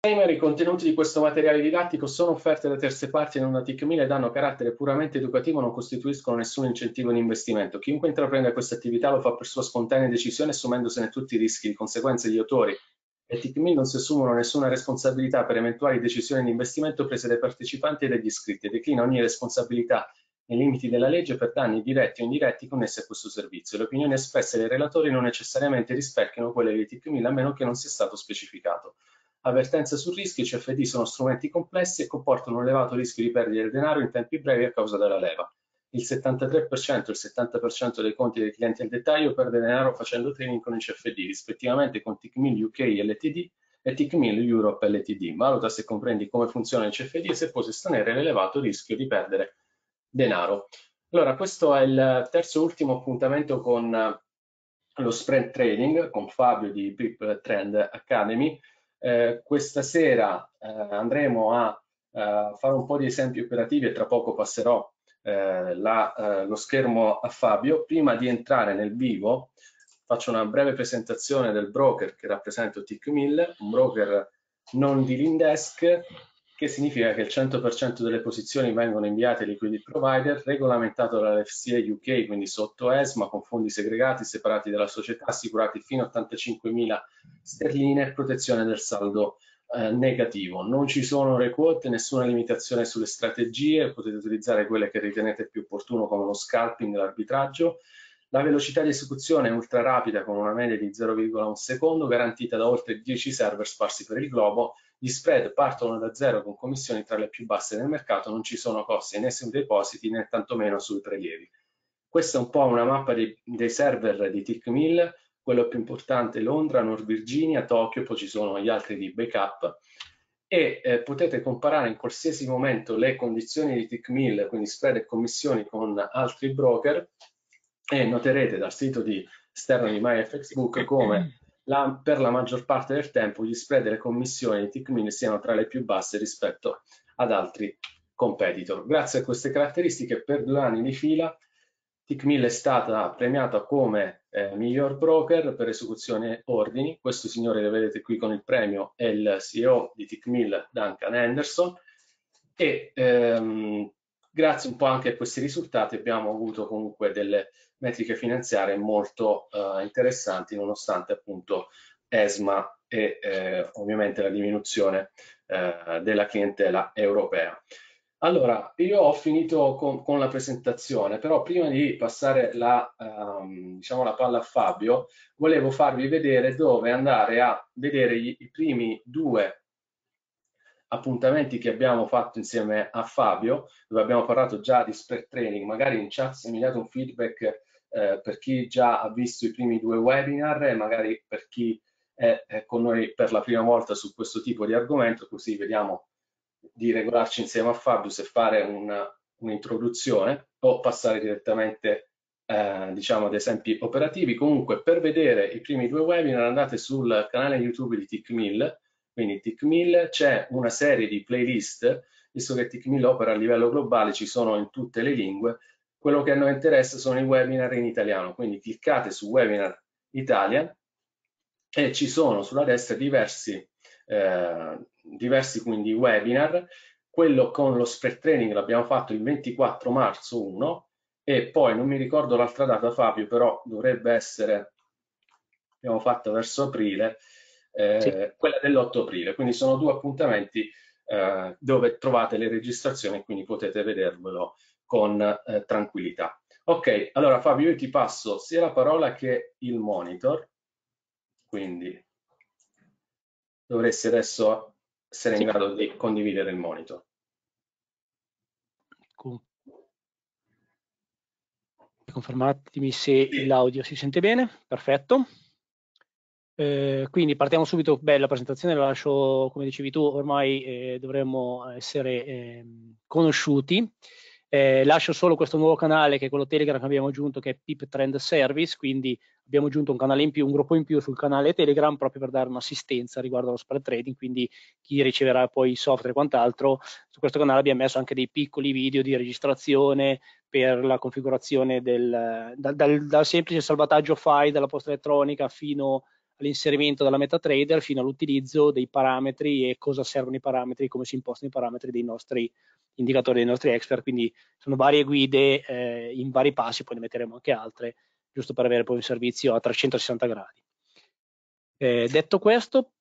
Disclaimer, i contenuti di questo materiale didattico sono offerti da terze parti e non da TIC 1000 ed hanno carattere puramente educativo, non costituiscono nessun incentivo di investimento. Chiunque intraprenda questa attività lo fa per sua spontanea decisione, assumendosene tutti i rischi. Di conseguenza gli autori e TIC 1000 non si assumono nessuna responsabilità per eventuali decisioni di investimento prese dai partecipanti e dagli iscritti e declina ogni responsabilità nei limiti della legge per danni diretti o indiretti connessi a questo servizio. Le opinioni espresse dai relatori non necessariamente rispecchiano quelle dei TIC a meno che non sia stato specificato. Avvertenza sul rischio, i CFD sono strumenti complessi e comportano un elevato rischio di perdita del denaro in tempi brevi a causa della leva. Il 73% e il 70% dei conti dei clienti al dettaglio perde denaro facendo trading con i CFD, rispettivamente con TICMIL UK LTD e TICMIL Europe LTD. Valuta se comprendi come funziona il CFD e se puoi sostenere l'elevato rischio di perdere denaro. Allora, questo è il terzo e ultimo appuntamento con eh, lo spread trading con Fabio di Pip Trend Academy. Eh, questa sera eh, andremo a eh, fare un po' di esempi operativi e tra poco passerò eh, la, eh, lo schermo a Fabio. Prima di entrare nel vivo faccio una breve presentazione del broker che rappresento TIC1000, un broker non dealing desk che significa che il 100% delle posizioni vengono inviate ai liquidity provider, regolamentato dall'FCA UK, quindi sotto ESMA, con fondi segregati separati dalla società, assicurati fino a 85.000 sterline e protezione del saldo eh, negativo. Non ci sono requote, nessuna limitazione sulle strategie, potete utilizzare quelle che ritenete più opportuno come lo scalping, l'arbitraggio. La velocità di esecuzione è ultra rapida con una media di 0,1 secondo, garantita da oltre 10 server sparsi per il globo gli spread partono da zero con commissioni tra le più basse del mercato, non ci sono costi né sui depositi né tantomeno sui prelievi. Questa è un po' una mappa dei, dei server di TIC1000, quello più importante Londra, North Virginia, Tokyo, poi ci sono gli altri di backup e eh, potete comparare in qualsiasi momento le condizioni di TICMIL, quindi spread e commissioni con altri broker e noterete dal sito di Sterling My di MyFXBook come la, per la maggior parte del tempo gli spread delle commissioni di TICMIN siano tra le più basse rispetto ad altri competitor. Grazie a queste caratteristiche per due anni di fila TICMIL è stata premiata come eh, miglior broker per esecuzione ordini. Questo signore che vedete qui con il premio è il CEO di TICMIL, Duncan Anderson, e ehm, grazie un po' anche a questi risultati abbiamo avuto comunque delle metriche finanziarie molto eh, interessanti nonostante appunto ESMA e eh, ovviamente la diminuzione eh, della clientela europea. Allora, io ho finito con, con, la presentazione, però prima di passare la, ehm, diciamo la, palla a Fabio, volevo farvi vedere dove andare a vedere gli, i primi due appuntamenti che abbiamo fatto insieme a Fabio, dove abbiamo parlato già di spread training, magari in chat se mi date un feedback eh, per chi già ha visto i primi due webinar e magari per chi è, è con noi per la prima volta su questo tipo di argomento, così vediamo di regolarci insieme a Fabio se fare un'introduzione un o passare direttamente eh, diciamo ad esempi operativi. Comunque per vedere i primi due webinar andate sul canale YouTube di TechMill quindi Tickmill c'è una serie di playlist, visto che Tickmill opera a livello globale, ci sono in tutte le lingue, quello che a noi interessa sono i webinar in italiano, quindi cliccate su Webinar Italia e ci sono sulla destra diversi, eh, diversi quindi webinar, quello con lo spread training l'abbiamo fatto il 24 marzo 1 e poi non mi ricordo l'altra data Fabio, però dovrebbe essere, abbiamo fatto verso aprile, eh, sì. quella dell'8 aprile. Quindi sono due appuntamenti eh, dove trovate le registrazioni, quindi potete vedervelo con eh, tranquillità. Ok, allora Fabio, io ti passo sia la parola che il monitor, quindi dovresti adesso essere sì. in grado di condividere il monitor. Cool. Confermatemi se sì. l'audio si sente bene, perfetto. Eh, quindi partiamo subito, beh la presentazione la lascio come dicevi tu, ormai eh, dovremmo essere ehm, eh, conosciuti. lascio solo questo nuovo canale che è quello Telegram che abbiamo aggiunto che è Pip Trend Service, quindi abbiamo aggiunto un canale in più, un gruppo in più sul canale Telegram proprio per dare un'assistenza riguardo allo spread trading, quindi chi riceverà poi software e quant'altro, su questo canale abbiamo messo anche dei piccoli video di registrazione per la configurazione del, dal, dal, dal semplice salvataggio file dalla posta elettronica fino a all'inserimento della MetaTrader fino all'utilizzo dei parametri e cosa servono i parametri, come si impostano i parametri dei nostri indicatori, dei nostri expert. Quindi sono varie guide eh, in vari passi, poi ne metteremo anche altre, giusto per avere poi un servizio a 360 gradi. Eh, detto questo,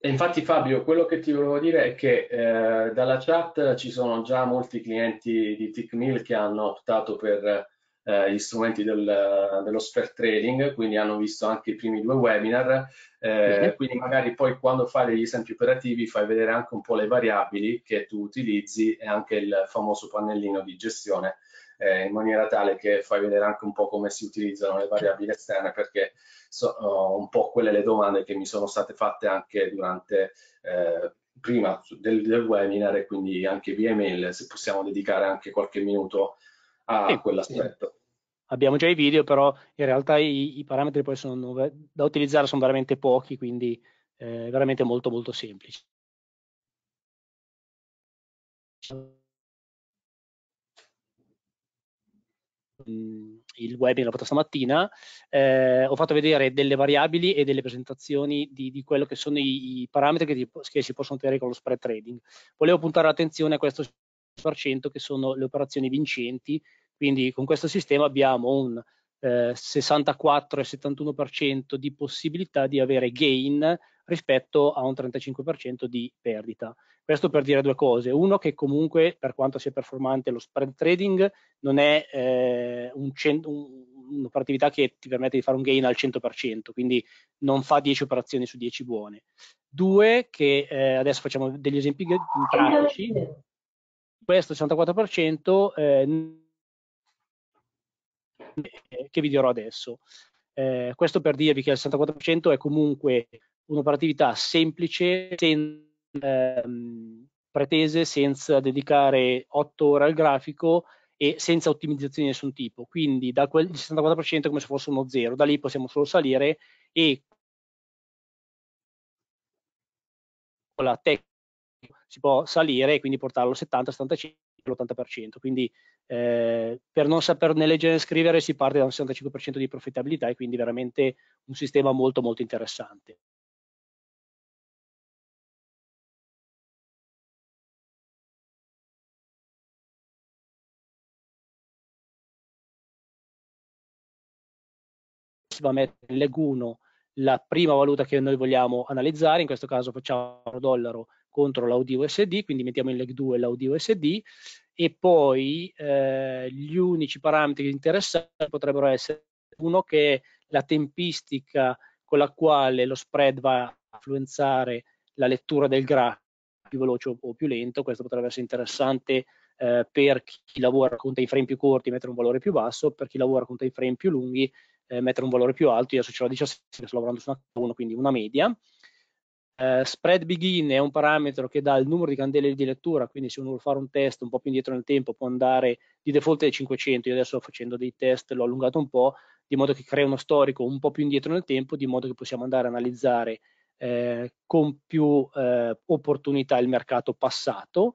e infatti Fabio, quello che ti volevo dire è che eh, dalla chat ci sono già molti clienti di TickMill che hanno optato per eh, gli strumenti del, dello spread trading, quindi hanno visto anche i primi due webinar, eh, quindi magari poi quando fai degli esempi operativi fai vedere anche un po' le variabili che tu utilizzi e anche il famoso pannellino di gestione eh, in maniera tale che fai vedere anche un po' come si utilizzano le variabili esterne perché sono un po' quelle le domande che mi sono state fatte anche durante eh, prima del, del, webinar e quindi anche via email se possiamo dedicare anche qualche minuto a sì, quell'aspetto. Sì abbiamo già i video, però in realtà i, i parametri poi sono, da utilizzare sono veramente pochi, quindi eh, veramente molto molto semplici. Mm, il webinar l'ho stamattina, eh, ho fatto vedere delle variabili e delle presentazioni di, di quello che sono i, i parametri che, ti, che, si possono ottenere con lo spread trading. Volevo puntare l'attenzione a questo per cento che sono le operazioni vincenti quindi con questo sistema abbiamo un eh, 64 71% di possibilità di avere gain rispetto a un 35% di perdita. Questo per dire due cose. Uno che comunque, per quanto sia performante, lo spread trading non è eh, un'operatività un, un che ti permette di fare un gain al 100%, quindi non fa 10 operazioni su 10 buone. Due, che eh, adesso facciamo degli esempi pratici. Questo 64% eh, eh, che vi dirò adesso. Eh, questo per dirvi che il 64% è comunque un'operatività semplice, senza ehm, pretese, senza dedicare 8 ore al grafico e senza ottimizzazioni di nessun tipo. Quindi da quel 64% è come se fosse uno zero, da lì possiamo solo salire e con la tecnica si può salire e quindi portarlo al 70, 75, all'80%. Quindi eh, per non saperne leggere e scrivere si parte da un 65% di profittabilità e quindi veramente un sistema molto molto interessante. Si va a mettere in 1 la prima valuta che noi vogliamo analizzare, in questo caso facciamo dollaro contro l'audio SD, quindi mettiamo in leg 2 l'audio SD e poi eh, gli unici parametri interessanti potrebbero essere uno che è la tempistica con la quale lo spread va a influenzare la lettura del grafico più veloce o più lento, questo potrebbe essere interessante eh, per chi lavora con dei frame più corti mettere un valore più basso, per chi lavora con dei frame più lunghi eh, mettere un valore più alto, io adesso ce l'ho 17, sto lavorando su una 1, quindi una media, eh, spread begin è un parametro che dà il numero di candele di lettura, quindi se uno vuole fare un test un po' più indietro nel tempo può andare di default ai 500, io adesso sto facendo dei test, l'ho allungato un po', di modo che crea uno storico un po' più indietro nel tempo, di modo che possiamo andare a analizzare eh, con più eh, opportunità il mercato passato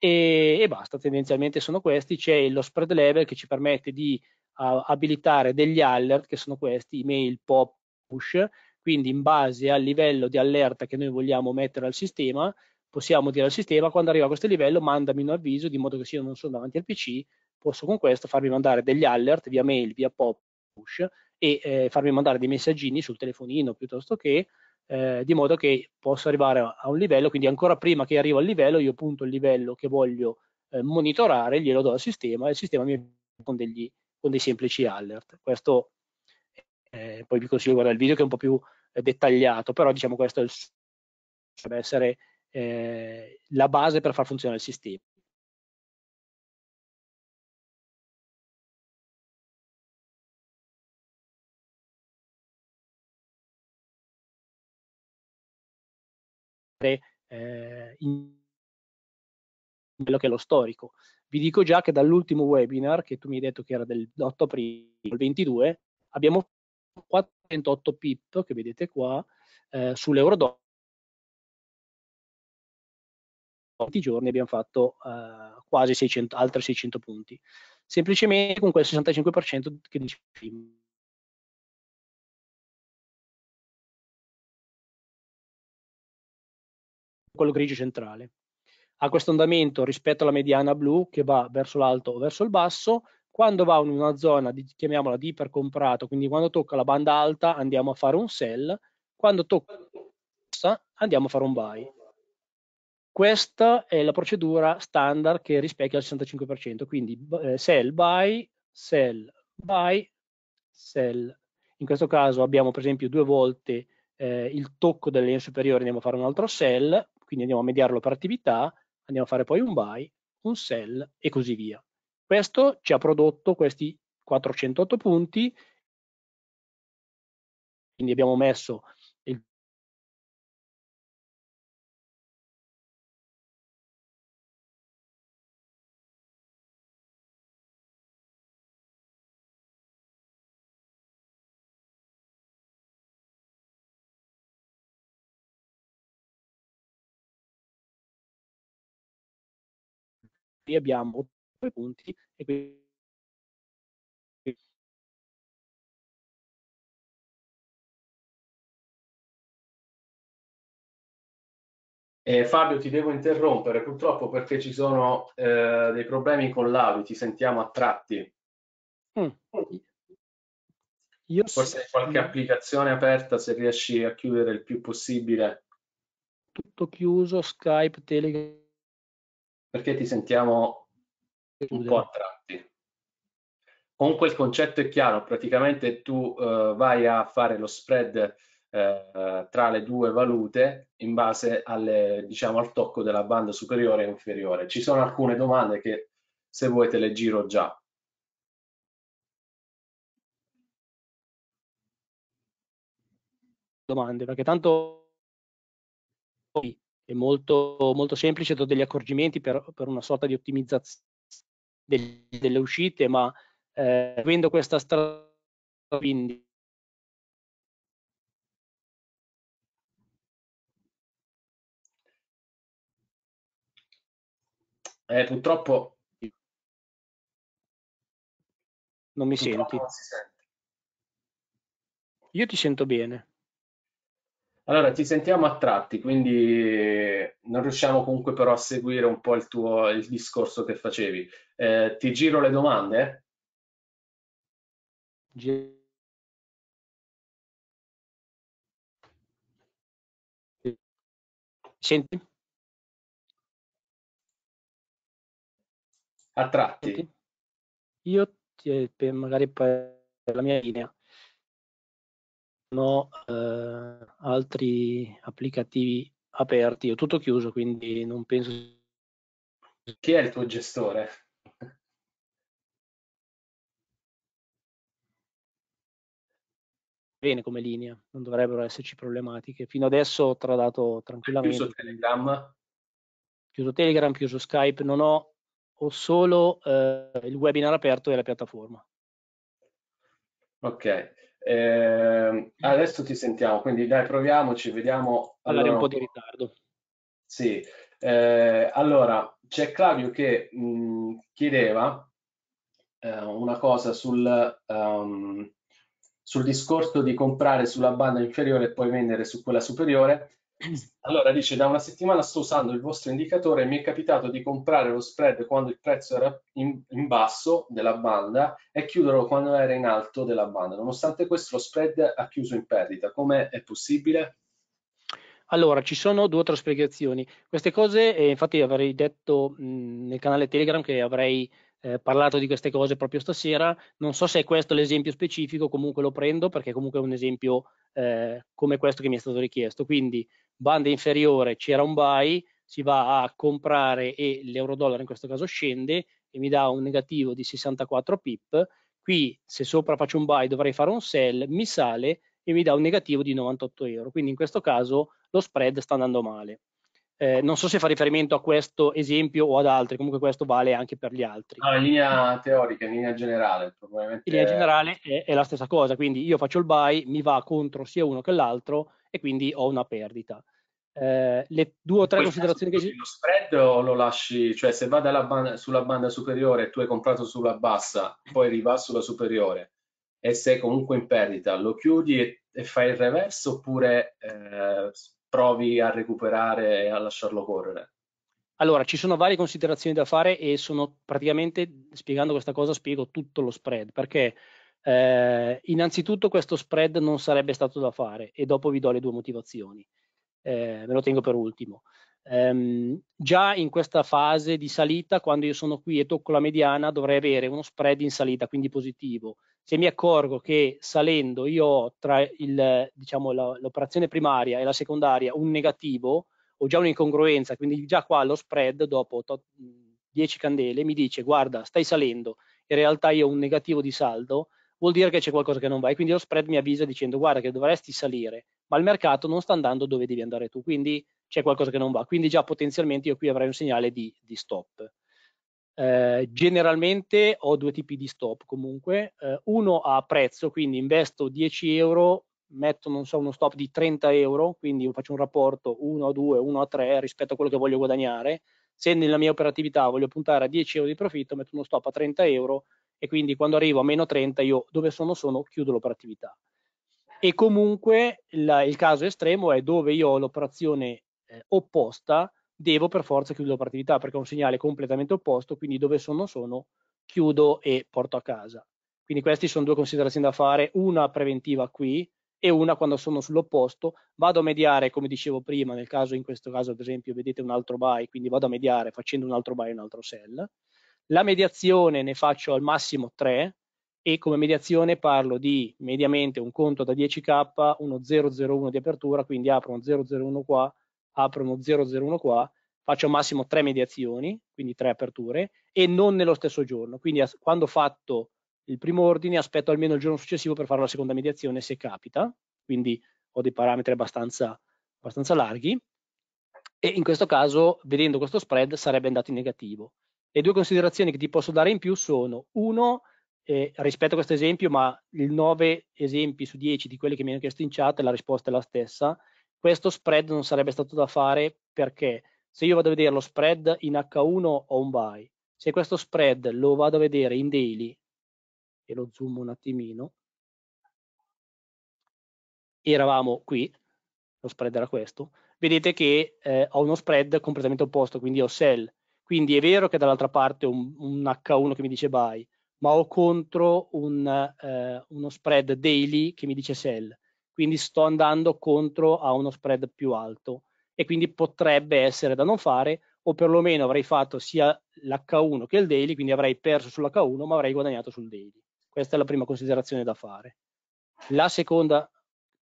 e, e, basta, tendenzialmente sono questi, c'è lo spread level che ci permette di a, abilitare degli alert che sono questi, email, pop, push, quindi in base al livello di allerta che noi vogliamo mettere al sistema, possiamo dire al sistema quando arriva a questo livello mandami un avviso di modo che se io non sono davanti al PC, posso con questo farmi mandare degli alert via mail, via pop, push e eh, farmi mandare dei messaggini sul telefonino piuttosto che eh, di modo che posso arrivare a un livello, quindi ancora prima che arrivo al livello io punto il livello che voglio eh, monitorare, glielo do al sistema e il sistema mi con, degli, con dei semplici alert. Questo eh, poi vi consiglio di guardare il video che è un po' più dettagliato, però diciamo questo deve essere eh, la base per far funzionare il sistema. Eh, in quello che è lo storico. Vi dico già che dall'ultimo webinar, che tu mi hai detto che era dell'8 aprile 22, abbiamo 4.8 pip che vedete qua eh, sull'euro dollaro giorni abbiamo fatto eh, quasi 600, altri 600 punti semplicemente con quel 65% che dice prima quello grigio centrale ha questo andamento rispetto alla mediana blu che va verso l'alto o verso il basso quando va in una zona, di, chiamiamola di ipercomprato, quindi quando tocca la banda alta andiamo a fare un sell, quando tocca la andiamo a fare un buy. Questa è la procedura standard che rispecchia il 65%, quindi eh, sell, buy, sell, buy, sell. In questo caso abbiamo per esempio due volte eh, il tocco della linea superiore, andiamo a fare un altro sell, quindi andiamo a mediare l'operatività, andiamo a fare poi un buy, un sell e così via. Questo ci ha prodotto questi 408 punti, quindi abbiamo messo il abbiamo punti e quindi Eh, Fabio, ti devo interrompere purtroppo perché ci sono eh, dei problemi con l'audio, ti sentiamo a tratti. Mm. Io Forse so... qualche applicazione aperta se riesci a chiudere il più possibile. Tutto chiuso, Skype, Telegram. Perché ti sentiamo un po' a tratti. Comunque il concetto è chiaro, praticamente tu eh, vai a fare lo spread eh, tra le due valute in base alle, diciamo, al tocco della banda superiore e inferiore. Ci sono alcune domande che se vuoi te le giro già. Domande, perché tanto è molto, molto semplice, do degli accorgimenti per, per una sorta di ottimizzazione del, delle uscite, ma eh, seguendo questa strada quindi eh, purtroppo non mi purtroppo senti. Non si sente. Io ti sento bene. Allora, ti sentiamo a tratti, quindi non riusciamo comunque però a seguire un po' il tuo il discorso che facevi. Eh, ti giro le domande? G Senti? A tratti. Io ti, eh, magari per la mia linea no, eh, altri applicativi aperti, ho tutto chiuso, quindi non penso... Chi è il tuo gestore? Bene come linea, non dovrebbero esserci problematiche. Fino adesso ho tradato tranquillamente. Chiuso Telegram? Chiuso Telegram, chiuso Skype, non ho, ho solo eh, il webinar aperto e la piattaforma. Ok, eh, adesso ti sentiamo, quindi dai, proviamoci, vediamo. Allora, un po' di ritardo. Sì, eh, allora c'è Claudio che mh, mm, chiedeva eh, una cosa sul, um, sul discorso di comprare sulla banda inferiore e poi vendere su quella superiore. Allora dice, da una settimana sto usando il vostro indicatore e mi è capitato di comprare lo spread quando il prezzo era in, in, basso della banda e chiuderlo quando era in alto della banda. Nonostante questo lo spread ha chiuso in perdita. Come è possibile? Allora, ci sono due o tre spiegazioni. Queste cose, eh, infatti avrei detto mh, nel canale Telegram che avrei eh, parlato di queste cose proprio stasera, non so se è questo l'esempio specifico, comunque lo prendo perché comunque è un esempio eh, come questo che mi è stato richiesto. Quindi banda inferiore c'era un buy, si va a comprare e l'euro-dollaro in questo caso scende e mi dà un negativo di 64 pip. Qui se sopra faccio un buy dovrei fare un sell, mi sale e mi dà un negativo di 98 euro. Quindi in questo caso lo spread sta andando male. Eh, non so se fa riferimento a questo esempio o ad altri, comunque questo vale anche per gli altri. No, in linea teorica, in linea generale. Probabilmente... In linea generale è, è, la stessa cosa, quindi io faccio il buy, mi va contro sia uno che l'altro e quindi ho una perdita. Eh, le due o tre considerazioni che... Lo spread o lo lasci, cioè se va banda, sulla banda superiore e tu hai comprato sulla bassa, poi riva sulla superiore e sei comunque in perdita, lo chiudi e, e fai il reverse oppure... Eh, provi a recuperare e a lasciarlo correre? Allora, ci sono varie considerazioni da fare e sono praticamente, spiegando questa cosa, spiego tutto lo spread, perché eh, innanzitutto questo spread non sarebbe stato da fare e dopo vi do le due motivazioni, eh, me lo tengo per ultimo. Um, già in questa fase di salita, quando io sono qui e tocco la mediana, dovrei avere uno spread in salita, quindi positivo se mi accorgo che salendo io ho tra il, diciamo, la, l'operazione primaria e la secondaria un negativo, ho già un'incongruenza, quindi già qua lo spread dopo 10 candele mi dice guarda stai salendo, in realtà io ho un negativo di saldo, vuol dire che c'è qualcosa che non va e quindi lo spread mi avvisa dicendo guarda che dovresti salire, ma il mercato non sta andando dove devi andare tu, quindi c'è qualcosa che non va, quindi già potenzialmente io qui avrei un segnale di, di stop. Eh, generalmente ho due tipi di stop comunque, eh, uno a prezzo, quindi investo 10 euro, metto non so uno stop di 30 euro, quindi faccio un rapporto 1 a 2, 1 a 3 rispetto a quello che voglio guadagnare, se nella mia operatività voglio puntare a 10 euro di profitto metto uno stop a 30 euro e quindi quando arrivo a meno 30 io dove sono sono chiudo l'operatività. E comunque la, il caso estremo è dove io ho l'operazione eh, opposta, devo per forza chiudere la operatività perché è un segnale completamente opposto, quindi dove sono sono, chiudo e porto a casa. Quindi queste sono due considerazioni da fare, una preventiva qui e una quando sono sull'opposto, vado a mediare come dicevo prima, nel caso in questo caso ad esempio vedete un altro buy, quindi vado a mediare facendo un altro buy e un altro sell. La mediazione ne faccio al massimo 3 e come mediazione parlo di mediamente un conto da 10k, uno 001 di apertura, quindi apro un 001 qua, apro uno 001 qua, faccio massimo tre mediazioni, quindi tre aperture, e non nello stesso giorno. Quindi quando ho fatto il primo ordine aspetto almeno il giorno successivo per fare la seconda mediazione se capita, quindi ho dei parametri abbastanza, abbastanza larghi e in questo caso vedendo questo spread sarebbe andato in negativo. Le due considerazioni che ti posso dare in più sono, uno, eh, rispetto a questo esempio, ma il 9 esempi su 10 di quelli che mi hanno chiesto in chat, la risposta è la stessa, questo spread non sarebbe stato da fare perché se io vado a vedere lo spread in H1 ho un buy, se questo spread lo vado a vedere in daily e lo zoom un attimino, eravamo qui, lo spread era questo, vedete che eh, ho uno spread completamente opposto, quindi ho sell. Quindi è vero che dall'altra parte ho un, un, H1 che mi dice buy, ma ho contro un, eh, uno spread daily che mi dice sell quindi sto andando contro a uno spread più alto e quindi potrebbe essere da non fare o perlomeno avrei fatto sia l'H1 che il daily, quindi avrei perso sull'H1 ma avrei guadagnato sul daily. Questa è la prima considerazione da fare. La seconda,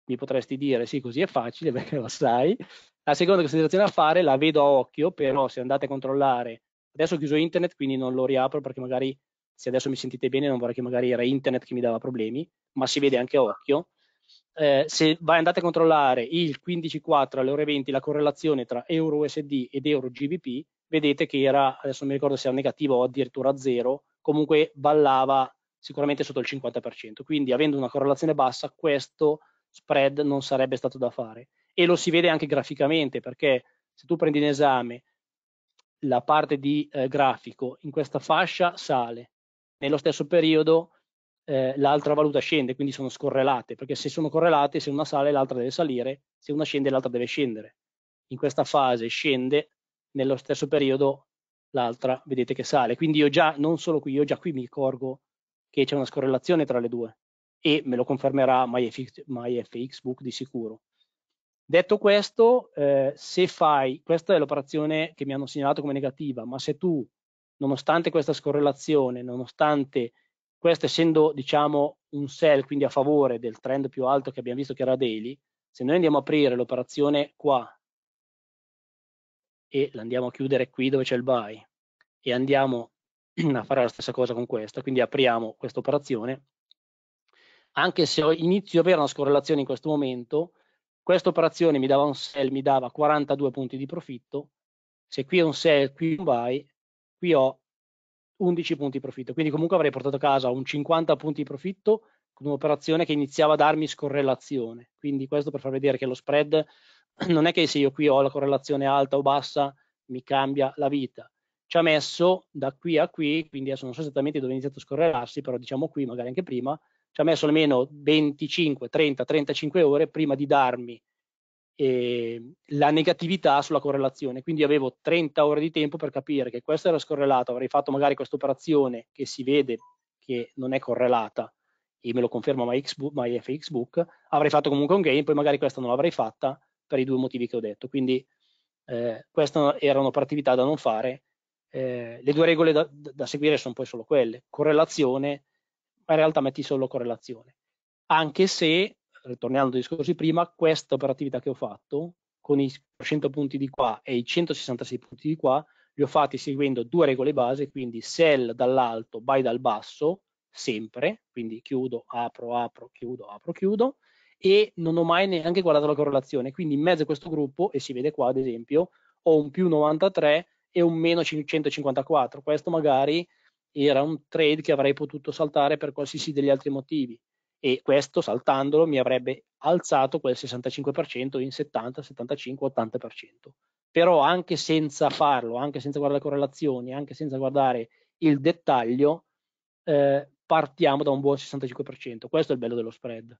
mi potresti dire, sì così è facile perché lo sai, la seconda considerazione da fare la vedo a occhio, però se andate a controllare, adesso ho chiuso internet quindi non lo riapro perché magari se adesso mi sentite bene non vorrei che magari era internet che mi dava problemi, ma si vede anche a occhio, eh, se vai, andate a controllare il 15.4 alle ore 20 la correlazione tra euro USD ed euro GBP, vedete che era, adesso mi ricordo se era negativo o addirittura zero, comunque ballava sicuramente sotto il 50%. Quindi avendo una correlazione bassa, questo spread non sarebbe stato da fare. E lo si vede anche graficamente, perché se tu prendi in esame la parte di eh, grafico in questa fascia sale, nello stesso periodo eh, l'altra valuta scende, quindi sono scorrelate, perché se sono correlate, se una sale l'altra deve salire, se una scende l'altra deve scendere. In questa fase scende, nello stesso periodo l'altra vedete che sale. Quindi io già, non solo qui, io già qui mi accorgo che c'è una scorrelazione tra le due e me lo confermerà MyFX, Book di sicuro. Detto questo, eh, se fai, questa è l'operazione che mi hanno segnalato come negativa, ma se tu, nonostante questa scorrelazione, nonostante questo essendo diciamo un sell, quindi a favore del trend più alto che abbiamo visto che era daily, se noi andiamo a aprire l'operazione qua e l'andiamo a chiudere qui dove c'è il buy e andiamo a fare la stessa cosa con questa, quindi apriamo questa operazione, anche se inizio ad avere una scorrelazione in questo momento, questa operazione mi dava un sell, mi dava 42 punti di profitto, se qui è un sell, qui un buy, qui ho 11 punti di profitto, quindi comunque avrei portato a casa un 50 punti di profitto con un'operazione che iniziava a darmi scorrelazione, quindi questo per far vedere che lo spread non è che se io qui ho la correlazione alta o bassa mi cambia la vita, ci ha messo da qui a qui, quindi adesso non so esattamente dove è iniziato a scorrelarsi, però diciamo qui, magari anche prima, ci ha messo almeno 25, 30, 35 ore prima di darmi eh, la negatività sulla correlazione. Quindi avevo 30 ore di tempo per capire che questo era scorrelato, avrei fatto magari questa operazione che si vede che non è correlata e me lo conferma MyFXBook, my avrei fatto comunque un gain, poi magari questa non l'avrei fatta per i due motivi che ho detto. Quindi eh, questa era un'operatività da non fare. Eh, le due regole da, da seguire sono poi solo quelle, correlazione, ma in realtà metti solo correlazione. Anche se ritornando ai discorsi prima, questa operatività che ho fatto, con i 100 punti di qua e i 166 punti di qua, li ho fatti seguendo due regole base, quindi sell dall'alto, buy dal basso, sempre, quindi chiudo, apro, apro, chiudo, apro, chiudo, e non ho mai neanche guardato la correlazione, quindi in mezzo a questo gruppo, e si vede qua ad esempio, ho un più 93 e un meno 154, questo magari era un trade che avrei potuto saltare per qualsiasi degli altri motivi, e questo saltandolo mi avrebbe alzato quel 65% in 70, 75, 80%. Però anche senza farlo, anche senza guardare le correlazioni, anche senza guardare il dettaglio, eh, partiamo da un buon 65%. Questo è il bello dello spread.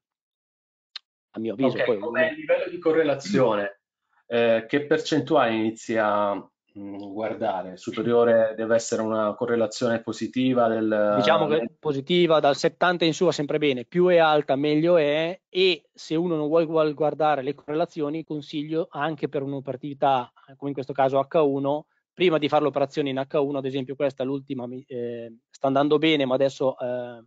A mio avviso. Okay, poi, come livello di correlazione, eh, che percentuale inizia mh, mm, guardare, superiore deve essere una correlazione positiva del... Diciamo che eh, positiva dal 70 in su va sempre bene, più è alta meglio è e se uno non vuole guardare le correlazioni consiglio anche per un'operatività come in questo caso H1 prima di fare l'operazione in H1 ad esempio questa l'ultima eh, sta andando bene ma adesso eh,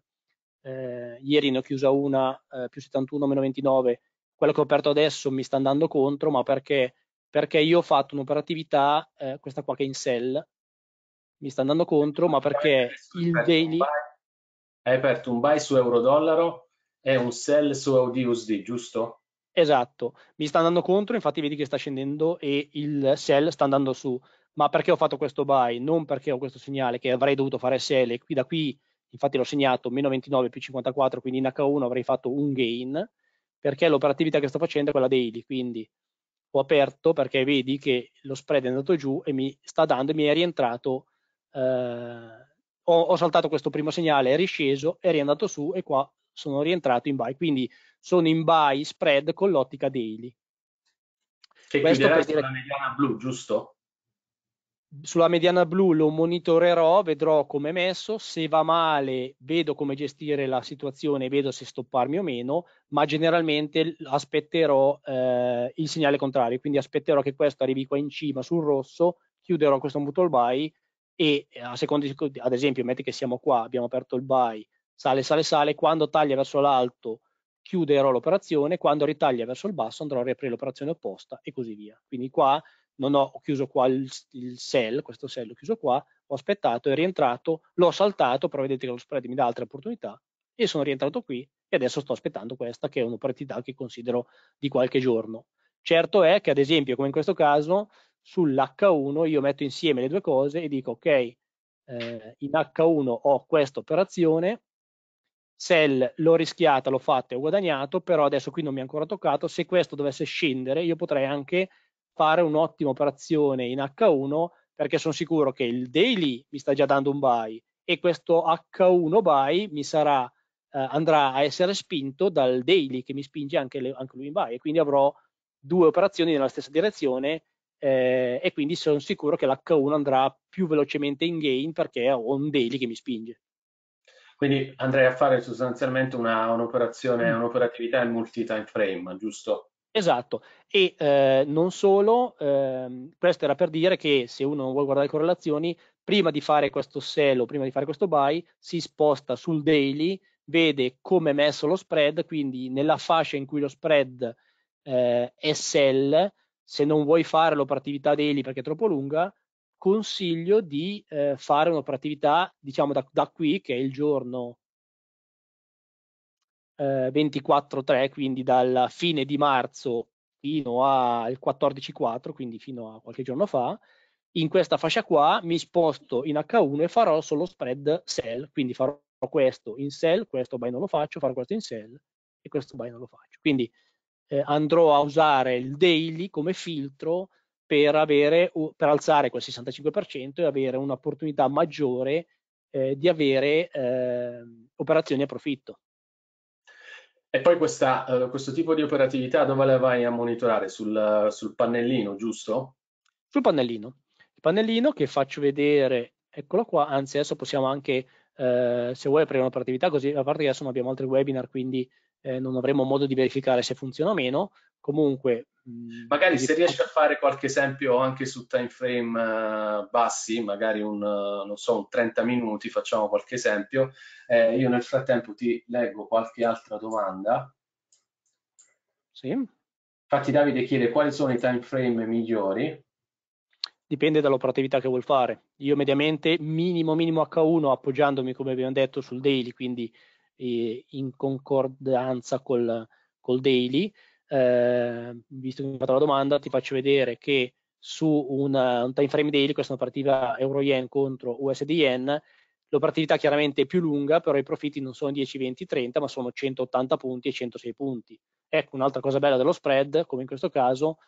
eh, ieri ne ho chiusa una eh, più 71 meno 29 quello che ho aperto adesso mi sta andando contro ma perché perché io ho fatto un'operatività, eh, questa qua che è in sell, mi sta andando contro, ma perché il daily... Hai aperto un buy su euro-dollaro e un sell su AUD-USD, giusto? Esatto, mi sta andando contro, infatti vedi che sta scendendo e il sell sta andando su, ma perché ho fatto questo buy? Non perché ho questo segnale che avrei dovuto fare sell, qui da qui infatti l'ho segnato meno 29 più 54, quindi in H1 avrei fatto un gain, perché l'operatività che sto facendo è quella daily, quindi ho aperto perché vedi che lo spread è andato giù e mi sta dando, mi è rientrato, eh, ho, ho, saltato questo primo segnale, è risceso, è riandato su e qua sono rientrato in buy, quindi sono in buy spread con l'ottica daily. Che questo per dire... la mediana blu, giusto? sulla mediana blu lo monitorerò, vedrò come è messo, se va male vedo come gestire la situazione, vedo se stopparmi o meno, ma generalmente aspetterò eh, il segnale contrario, quindi aspetterò che questo arrivi qua in cima sul rosso, chiuderò questo mutual buy e eh, a seconda ad esempio, metti che siamo qua, abbiamo aperto il buy, sale, sale, sale, quando taglia verso l'alto chiuderò l'operazione, quando ritaglia verso il basso andrò a riaprire l'operazione opposta e così via. Quindi qua non ho chiuso qua il, il sell, questo sell l'ho chiuso qua, ho aspettato, è rientrato, l'ho saltato, però vedete che lo spread mi dà altre opportunità e sono rientrato qui e adesso sto aspettando questa che è un'opportunità che considero di qualche giorno. Certo è che ad esempio come in questo caso sull'H1 io metto insieme le due cose e dico ok, eh, in H1 ho questa operazione, sell l'ho rischiata, l'ho fatta e ho guadagnato, però adesso qui non mi ha ancora toccato, se questo dovesse scendere io potrei anche fare un'ottima operazione in H1 perché sono sicuro che il daily mi sta già dando un buy e questo H1 buy mi sarà, eh, andrà a essere spinto dal daily che mi spinge anche, le, anche, lui in buy e quindi avrò due operazioni nella stessa direzione eh, e quindi sono sicuro che l'H1 andrà più velocemente in gain perché ho un daily che mi spinge. Quindi andrei a fare sostanzialmente un'operazione, un mm. un'operatività in multi time frame, giusto? Esatto, e eh, non solo, eh, questo era per dire che se uno vuole guardare le correlazioni, prima di fare questo sell o prima di fare questo buy, si sposta sul daily, vede come è messo lo spread, quindi nella fascia in cui lo spread eh, è sell, se non vuoi fare l'operatività daily perché è troppo lunga, consiglio di eh, fare un'operatività, diciamo da, da qui, che è il giorno eh, 24-3, quindi dalla fine di marzo fino al 14-4, quindi fino a qualche giorno fa, in questa fascia qua mi sposto in H1 e farò solo spread sell, quindi farò questo in sell, questo buy non lo faccio, farò questo in sell e questo buy non lo faccio. Quindi eh, andrò a usare il daily come filtro per, avere, per alzare quel 65% e avere un'opportunità maggiore eh, di avere eh, operazioni a profitto. E poi questa, uh, questo tipo di operatività dove la vai a monitorare? Sul, uh, sul, pannellino, giusto? Sul pannellino. Il pannellino che faccio vedere, eccolo qua, anzi adesso possiamo anche, uh, se vuoi, aprire un'operatività così, a parte che adesso non abbiamo altri webinar, quindi eh, non avremo modo di verificare se funziona o meno, comunque mm, magari se riesci a fare qualche esempio anche su time frame eh, bassi magari un, eh, non so, un 30 minuti facciamo qualche esempio eh, io nel frattempo ti leggo qualche altra domanda sì. infatti Davide chiede quali sono i time frame migliori dipende dall'operatività che vuol fare io mediamente minimo minimo H1 appoggiandomi come abbiamo detto sul daily quindi eh, in concordanza col, col daily eh, visto che mi hai fatto la domanda, ti faccio vedere che su una, un time frame daily, questa è una partita euro-yen contro USD-yen, l'operatività chiaramente è più lunga, però i profitti non sono 10, 20, 30, ma sono 180 punti e 106 punti. Ecco un'altra cosa bella dello spread, come in questo caso,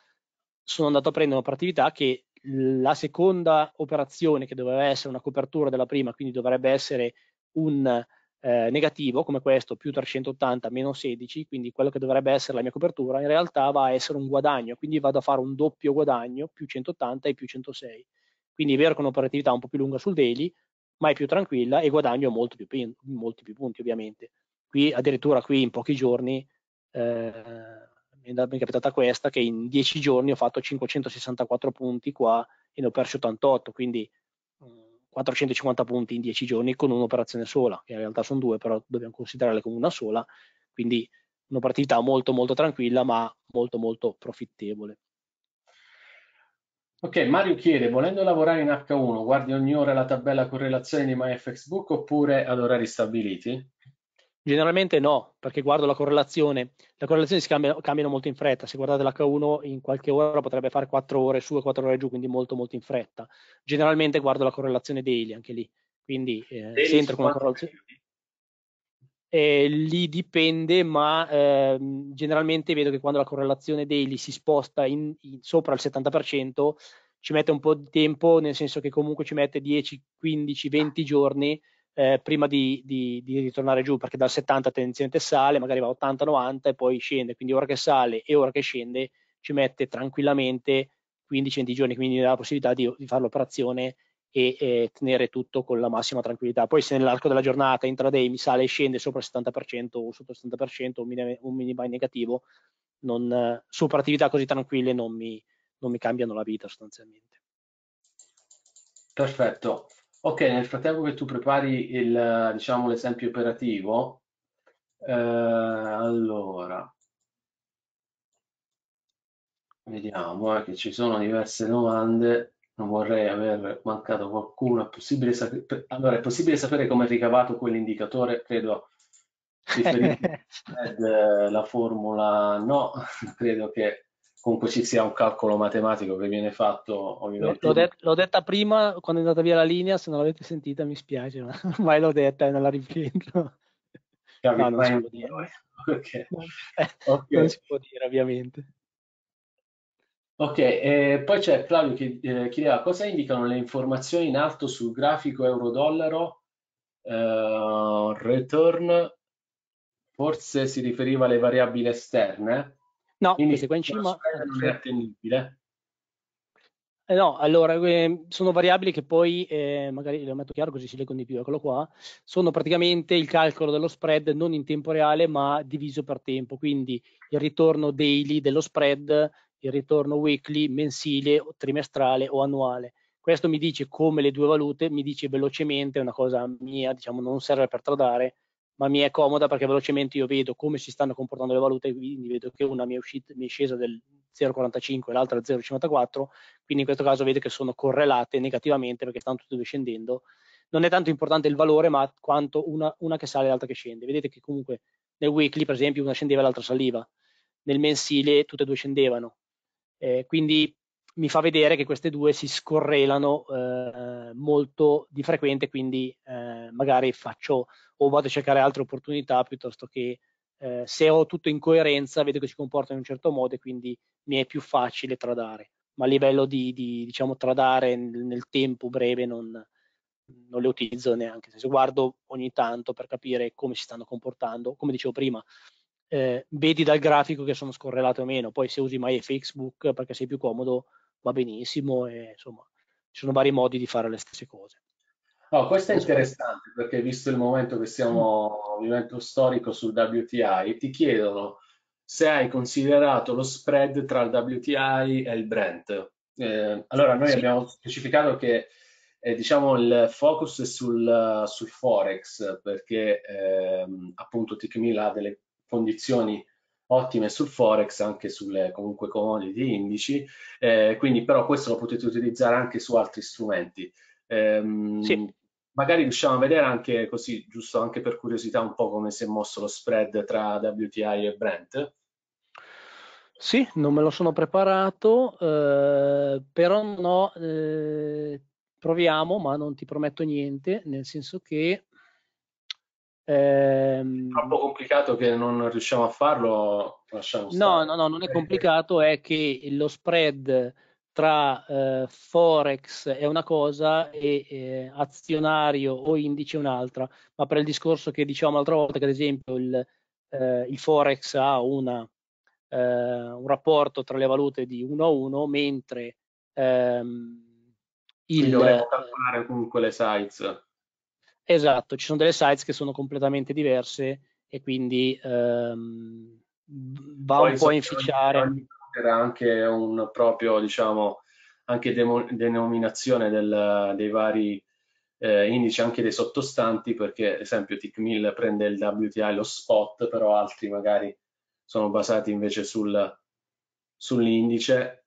sono andato a prendere un'operatività che la seconda operazione, che doveva essere una copertura della prima, quindi dovrebbe essere un eh, negativo come questo, più 380, meno 16, quindi quello che dovrebbe essere la mia copertura, in realtà va a essere un guadagno, quindi vado a fare un doppio guadagno, più 180 e più 106. Quindi è vero che un'operatività un po' più lunga sul daily, ma è più tranquilla e guadagno molto più, molti più punti ovviamente. Qui addirittura qui in pochi giorni, eh, mi è capitata questa, che in 10 giorni ho fatto 564 punti qua e ne ho perso 88, quindi 450 punti in 10 giorni con un'operazione sola, che in realtà sono due, però dobbiamo considerarle come una sola, quindi una partita molto molto tranquilla ma molto molto profittevole. Ok, Mario chiede, volendo lavorare in H1, guardi ogni ora la tabella correlazione di MyFXBook oppure ad orari stabiliti? Generalmente no, perché guardo la correlazione. Le correlazioni si cambiano, cambiano, molto in fretta. Se guardate l'H1 in qualche ora potrebbe fare 4 ore su e 4 ore giù, quindi molto molto in fretta. Generalmente guardo la correlazione daily anche lì. Quindi eh, se entro con la correlazione... Eh, lì dipende, ma eh, generalmente vedo che quando la correlazione daily si sposta in, in, sopra il 70% ci mette un po' di tempo, nel senso che comunque ci mette 10, 15, 20 giorni eh, prima di, di, di, ritornare giù, perché dal 70 tendenzialmente sale, magari va 80-90 e poi scende, quindi ora che sale e ora che scende ci mette tranquillamente 15-20 giorni, quindi la possibilità di, di fare l'operazione e, e, tenere tutto con la massima tranquillità. Poi se nell'arco della giornata intraday mi sale e scende sopra il 70% o sotto il 70%, un mini, un mini buy negativo, non, su operatività così tranquille non mi, non mi cambiano la vita sostanzialmente. Perfetto, Ok, nel frattempo che tu prepari il, diciamo, l'esempio operativo, eh, allora, vediamo eh, che ci sono diverse domande, non vorrei aver mancato qualcuno. È sapere, allora, è possibile sapere come è ricavato quell'indicatore? Credo riferito ad, la formula no, credo che comunque ci sia un calcolo matematico che viene fatto ogni volta. L'ho, detta prima quando è andata via la linea, se non l'avete sentita mi spiace, ma mai l'ho detta e non la ripeto. Cioè, no, non si può dire. Okay. Okay. non si può dire ovviamente. Ok, eh, poi c'è Claudio che eh, chiedeva cosa indicano le informazioni in alto sul grafico euro-dollaro eh, return, forse si riferiva alle variabili esterne, No, Quindi queste qua in cima... Non è attenibile. Eh no, allora eh, sono variabili che poi, eh, magari le metto chiaro così si leggono di più, eccolo qua, sono praticamente il calcolo dello spread non in tempo reale ma diviso per tempo, quindi il ritorno daily dello spread, il ritorno weekly, mensile, trimestrale o annuale. Questo mi dice come le due valute, mi dice velocemente, è una cosa mia, diciamo non serve per tradare, ma mi è comoda perché velocemente io vedo come si stanno comportando le valute, quindi vedo che una mi è, uscita, mi è scesa del 0,45 e l'altra del 0,54, quindi in questo caso vedo che sono correlate negativamente perché stanno tutte scendendo. Non è tanto importante il valore, ma quanto una, una che sale e l'altra che scende. Vedete che comunque nel weekly, per esempio, una scendeva e l'altra saliva, nel mensile tutte e due scendevano. Eh, quindi mi fa vedere che queste due si scorrelano eh, molto di frequente, quindi eh, magari faccio o vado a cercare altre opportunità piuttosto che eh, se ho tutto in coerenza vedo che si comporta in un certo modo e quindi mi è più facile tradare. Ma a livello di, di diciamo, tradare nel, nel tempo breve non, non, le utilizzo neanche. Se guardo ogni tanto per capire come si stanno comportando, come dicevo prima, eh, vedi dal grafico che sono scorrelate o meno. Poi se usi mai facebook perché sei più comodo va benissimo. E, insomma, ci sono vari modi di fare le stesse cose. Oh, questo è interessante perché visto il momento che siamo, il momento storico sul WTI, ti chiedono se hai considerato lo spread tra il WTI e il Brent. Eh, allora noi sì. abbiamo specificato che eh, diciamo il focus è sul, sul Forex perché ehm, appunto TICMIL ha delle condizioni ottime sul Forex, anche sulle comunque commodity indici, eh, quindi però questo lo potete utilizzare anche su altri strumenti. Ehm, sì magari riusciamo a vedere anche così, giusto anche per curiosità, un po' come si è mosso lo spread tra WTI e Brent? Sì, non me lo sono preparato, eh, però no, eh, proviamo, ma non ti prometto niente, nel senso che... Ehm... È troppo complicato che non riusciamo a farlo, lasciamo stare. No, no, no, non è eh, complicato, è che lo spread tra eh, forex è una cosa e eh, azionario o indice è un'altra, ma per il discorso che dicevamo l'altra volta, che ad esempio il, eh, il forex ha una, eh, un rapporto tra le valute di 1 a 1, mentre ehm, il... Dovremmo calcolare comunque le sites. Esatto, ci sono delle sites che sono completamente diverse e quindi ehm, va Poi un po' a esatto, inficiare. Ogni era anche un proprio, diciamo, anche denominazione del, dei vari eh, indici, anche dei sottostanti, perché ad esempio TIC1000 prende il WTI, lo spot, però altri magari sono basati invece sul, sull'indice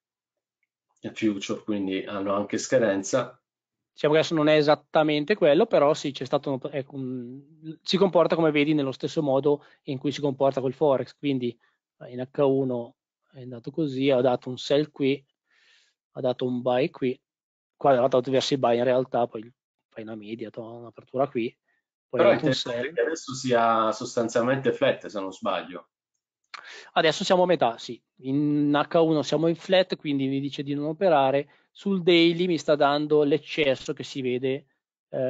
future, quindi hanno anche scadenza. Diciamo che adesso non è esattamente quello, però sì, c'è stato, è, ecco, si comporta come vedi nello stesso modo in cui si comporta col Forex, quindi in H1 è andato così, ha dato un sell qui, ha dato un buy qui, qua aveva dato diversi buy in realtà, poi fai una media, un'apertura qui. Poi Però è che adesso sia sostanzialmente flat se non sbaglio. Adesso siamo a metà, sì, in H1 siamo in flat, quindi mi dice di non operare, sul daily mi sta dando l'eccesso che si vede, eh,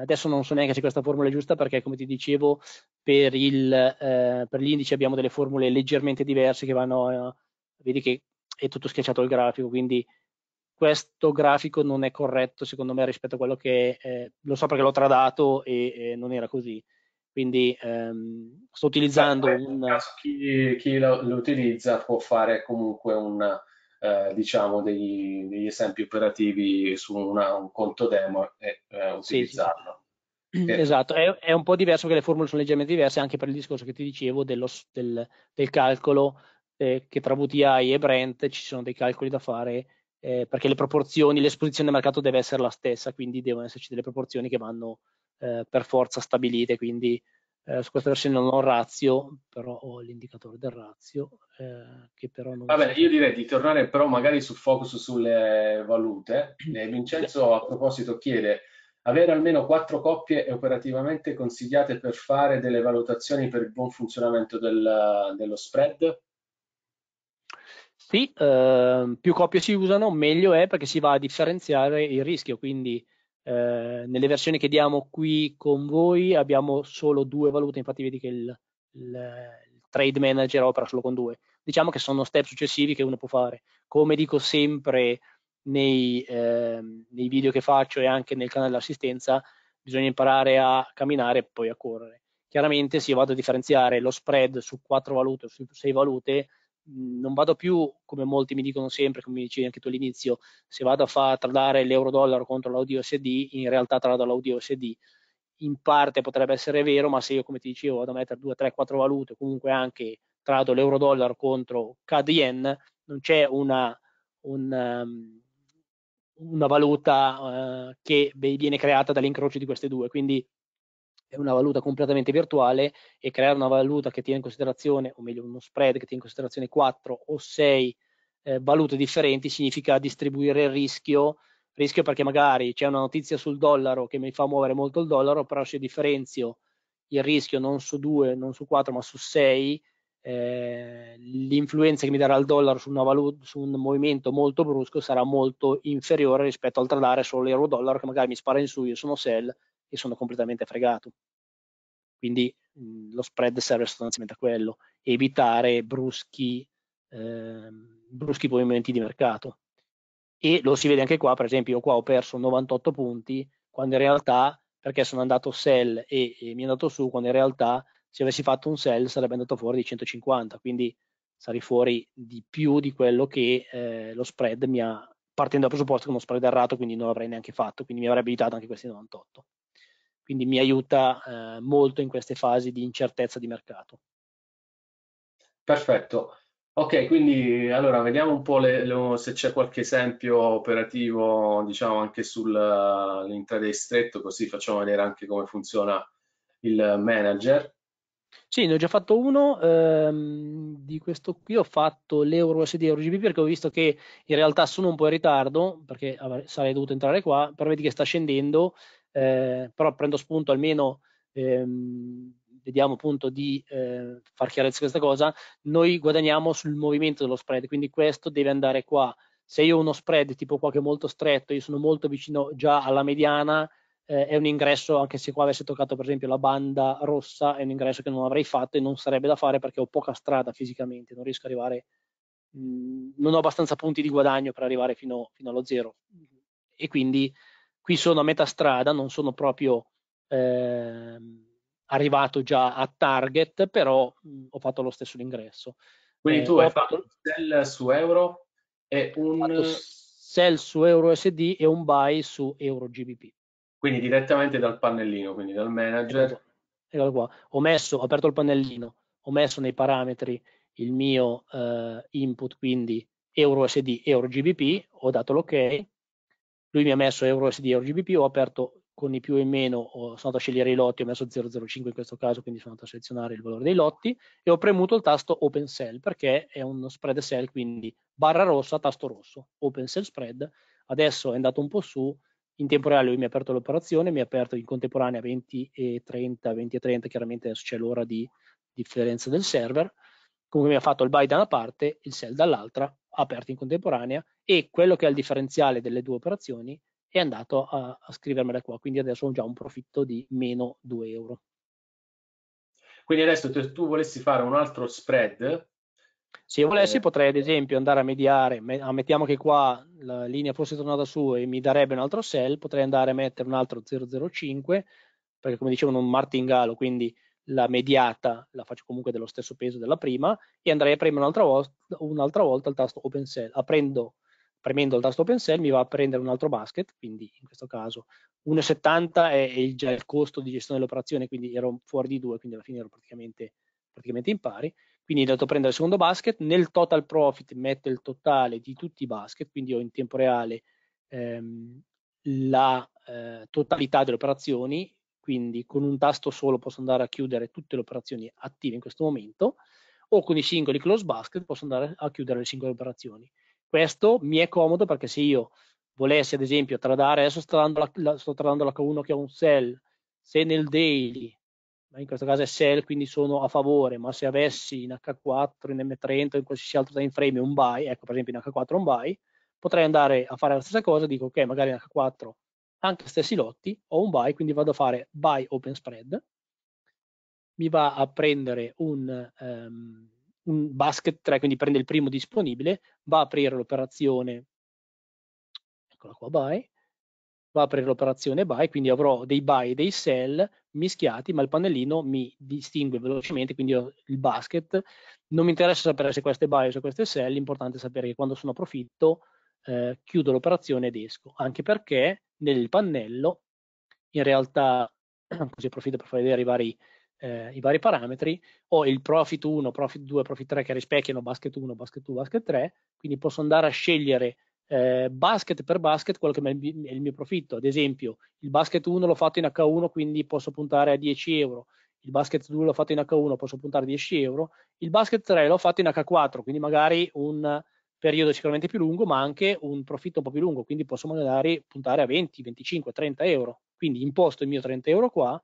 adesso non so neanche se questa formula è giusta perché come ti dicevo per, il, eh, per l'indice abbiamo delle formule leggermente diverse che vanno a, vedi che è tutto schiacciato il grafico, quindi questo grafico non è corretto secondo me rispetto a quello che eh, lo so perché l'ho tradato e, e non era così. Quindi ehm, sto utilizzando Beh, un... Caso, chi, chi lo, lo, utilizza può fare comunque un, eh, diciamo degli, degli, esempi operativi su una, un conto demo e eh, utilizzarlo. Sì, sì, sì. Eh. Esatto, è, è, un po' diverso perché le formule sono leggermente diverse anche per il discorso che ti dicevo dello, del, del calcolo eh, che tra VTI e Brent ci sono dei calcoli da fare eh, perché le proporzioni, l'esposizione del mercato deve essere la stessa, quindi devono esserci delle proporzioni che vanno eh, per forza stabilite, quindi eh, su questa versione non ho razio, però ho l'indicatore del razio. Eh, che però non Va bene, io direi di tornare però magari sul focus sulle valute. Eh, Vincenzo a proposito chiede avere almeno quattro coppie è operativamente consigliate per fare delle valutazioni per il buon funzionamento del, dello spread? Sì, eh, più coppie si usano, meglio è perché si va a differenziare il rischio. Quindi eh, nelle versioni che diamo qui con voi abbiamo solo due valute, infatti vedi che il, il, il trade manager opera solo con due. Diciamo che sono step successivi che uno può fare. Come dico sempre nei, eh, nei video che faccio e anche nel canale d'assistenza, bisogna imparare a camminare e poi a correre. Chiaramente se io vado a differenziare lo spread su quattro valute o su sei valute, Mhmm, non vado più, come molti mi dicono sempre, come dicevi anche tu all'inizio, se vado a far tradare l'euro-dollaro contro l'audio SD, in realtà trado l'audio SD. In parte potrebbe essere vero, ma se io, come ti dicevo, vado a mettere 2, 3, 4 valute, comunque anche trado l'euro-dollaro contro CAD-Yen, non c'è una, una, ehm, una valuta eh, che viene creata dall'incrocio di queste due. Quindi una valuta completamente virtuale e creare una valuta che tiene in considerazione, o meglio uno spread che tiene in considerazione 4 o 6 eh, valute differenti significa distribuire il rischio, rischio perché magari c'è una notizia sul dollaro che mi fa muovere molto il dollaro, però se differenzio il rischio non su 2, non su 4 ma su 6, eh, l'influenza che mi darà il dollaro su, valuta, su, un movimento molto brusco sarà molto inferiore rispetto al tradare solo l'euro dollaro che magari mi spara in su, io sono sell, e sono completamente fregato. Quindi mh, mhmm, lo spread serve sostanzialmente a quello, evitare bruschi, eh, bruschi movimenti di mercato. E lo si vede anche qua, per esempio, io qua ho perso 98 punti, quando in realtà, perché sono andato sell e, e mi è andato su, quando in realtà se avessi fatto un sell sarebbe andato fuori di 150, quindi sarei fuori di più di quello che eh, lo spread mi ha, partendo dal presupposto che uno spread errato, quindi non l'avrei neanche fatto, quindi mi avrebbe evitato anche questi 98 quindi mi aiuta eh, molto in queste fasi di incertezza di mercato. Perfetto. Ok, quindi allora vediamo un po' le, le, se c'è qualche esempio operativo, diciamo anche sull'intraday stretto, così facciamo vedere anche come funziona il manager. Sì, ne ho già fatto uno, ehm, di questo qui ho fatto l'euro USD e euro GBP perché ho visto che in realtà sono un po' in ritardo, perché sarei dovuto entrare qua, però vedi che sta scendendo eh, però prendo spunto almeno, ehm, vediamo appunto di eh, far chiarezza questa cosa, noi guadagniamo sul movimento dello spread, quindi questo deve andare qua. Se io ho uno spread tipo qua che è molto stretto, io sono molto vicino già alla mediana, eh, è un ingresso, anche se qua avessi toccato per esempio la banda rossa, è un ingresso che non avrei fatto e non sarebbe da fare perché ho poca strada fisicamente, non riesco ad arrivare, mm, non ho abbastanza punti di guadagno per arrivare fino, fino allo zero. E quindi Qui sono a metà strada, non sono proprio eh, arrivato già a target, però mh, mhmm, ho fatto lo stesso l'ingresso. Quindi eh, tu hai fatto un sell su euro e un... Sell su euro SD e un buy su euro GBP. Quindi direttamente dal pannellino, quindi dal manager. Eccolo qua. Ho messo, ho aperto il pannellino, ho messo nei parametri il mio eh, input, quindi euro SD, euro GBP, ho dato l'ok, lui mi ha messo euro SD e GBP, ho aperto con i più e i meno, sono andato a scegliere i lotti, ho messo 005 in questo caso, quindi sono andato a selezionare il valore dei lotti e ho premuto il tasto Open Cell perché è uno spread cell, quindi barra rossa, tasto rosso, Open Cell Spread. Adesso è andato un po' su, in tempo reale lui mi ha aperto l'operazione, mi ha aperto in contemporanea 20 e 30, 20 e 30, chiaramente adesso c'è l'ora di differenza del server, comunque mi ha fatto il buy da una parte, il sell dall'altra aperti in contemporanea e quello che è il differenziale delle due operazioni è andato a, a scrivermela qua, quindi adesso ho già un profitto di meno 2 euro. Quindi adesso se tu volessi fare un altro spread... Se io volessi eh, potrei ad esempio andare a mediare, ammettiamo che qua la linea fosse tornata su e mi darebbe un altro sell, potrei andare a mettere un altro 005, perché come dicevo non martingalo, quindi la mediata la faccio comunque dello stesso peso della prima e andrei a premere un'altra volta, un'altra volta il tasto Open Cell. Aprendo, premendo il tasto Open Cell mi va a prendere un altro basket, quindi in questo caso 1,70 è il, già il costo di gestione dell'operazione, quindi ero fuori di 2, quindi alla fine ero praticamente, praticamente in pari. Quindi ho andato a prendere il secondo basket, nel total profit metto il totale di tutti i basket, quindi ho in tempo reale ehm, la eh, totalità delle operazioni quindi con un tasto solo posso andare a chiudere tutte le operazioni attive in questo momento, o con i singoli close basket posso andare a chiudere le singole operazioni. Questo mi è comodo perché se io volessi ad esempio tradare, adesso sto tradando, l'H1 che è un sell, se nel daily, in questo caso è sell quindi sono a favore, ma se avessi in H4, in M30 in qualsiasi altro time frame un buy, ecco per esempio in H4 un buy, potrei andare a fare la stessa cosa, dico ok magari in H4 anche stessi lotti, ho un buy, quindi vado a fare buy open spread, mi va a prendere un, um, un basket 3, quindi prende il primo disponibile, va a aprire l'operazione, eccola qua buy, va a aprire l'operazione buy, quindi avrò dei buy e dei sell mischiati, ma il pannellino mi distingue velocemente, quindi ho il basket, non mi interessa sapere se queste buy o se queste sell, l'importante è sapere che quando sono a profitto eh, chiudo l'operazione ed esco, anche perché nel pannello in realtà, così approfitto per far vedere i vari, eh, i vari parametri, ho il profit 1, profit 2, profit 3 che rispecchiano basket 1, basket 2, basket 3, quindi posso andare a scegliere eh, basket per basket quello che è il, è il mio profitto, ad esempio il basket 1 l'ho fatto in H1 quindi posso puntare a 10 euro, il basket 2 l'ho fatto in H1 posso puntare a 10 euro, il basket 3 l'ho fatto in H4 quindi magari un periodo sicuramente più lungo, ma anche un profitto un po' più lungo, quindi posso magari puntare a 20, 25, 30 euro. Quindi imposto il mio 30 euro qua,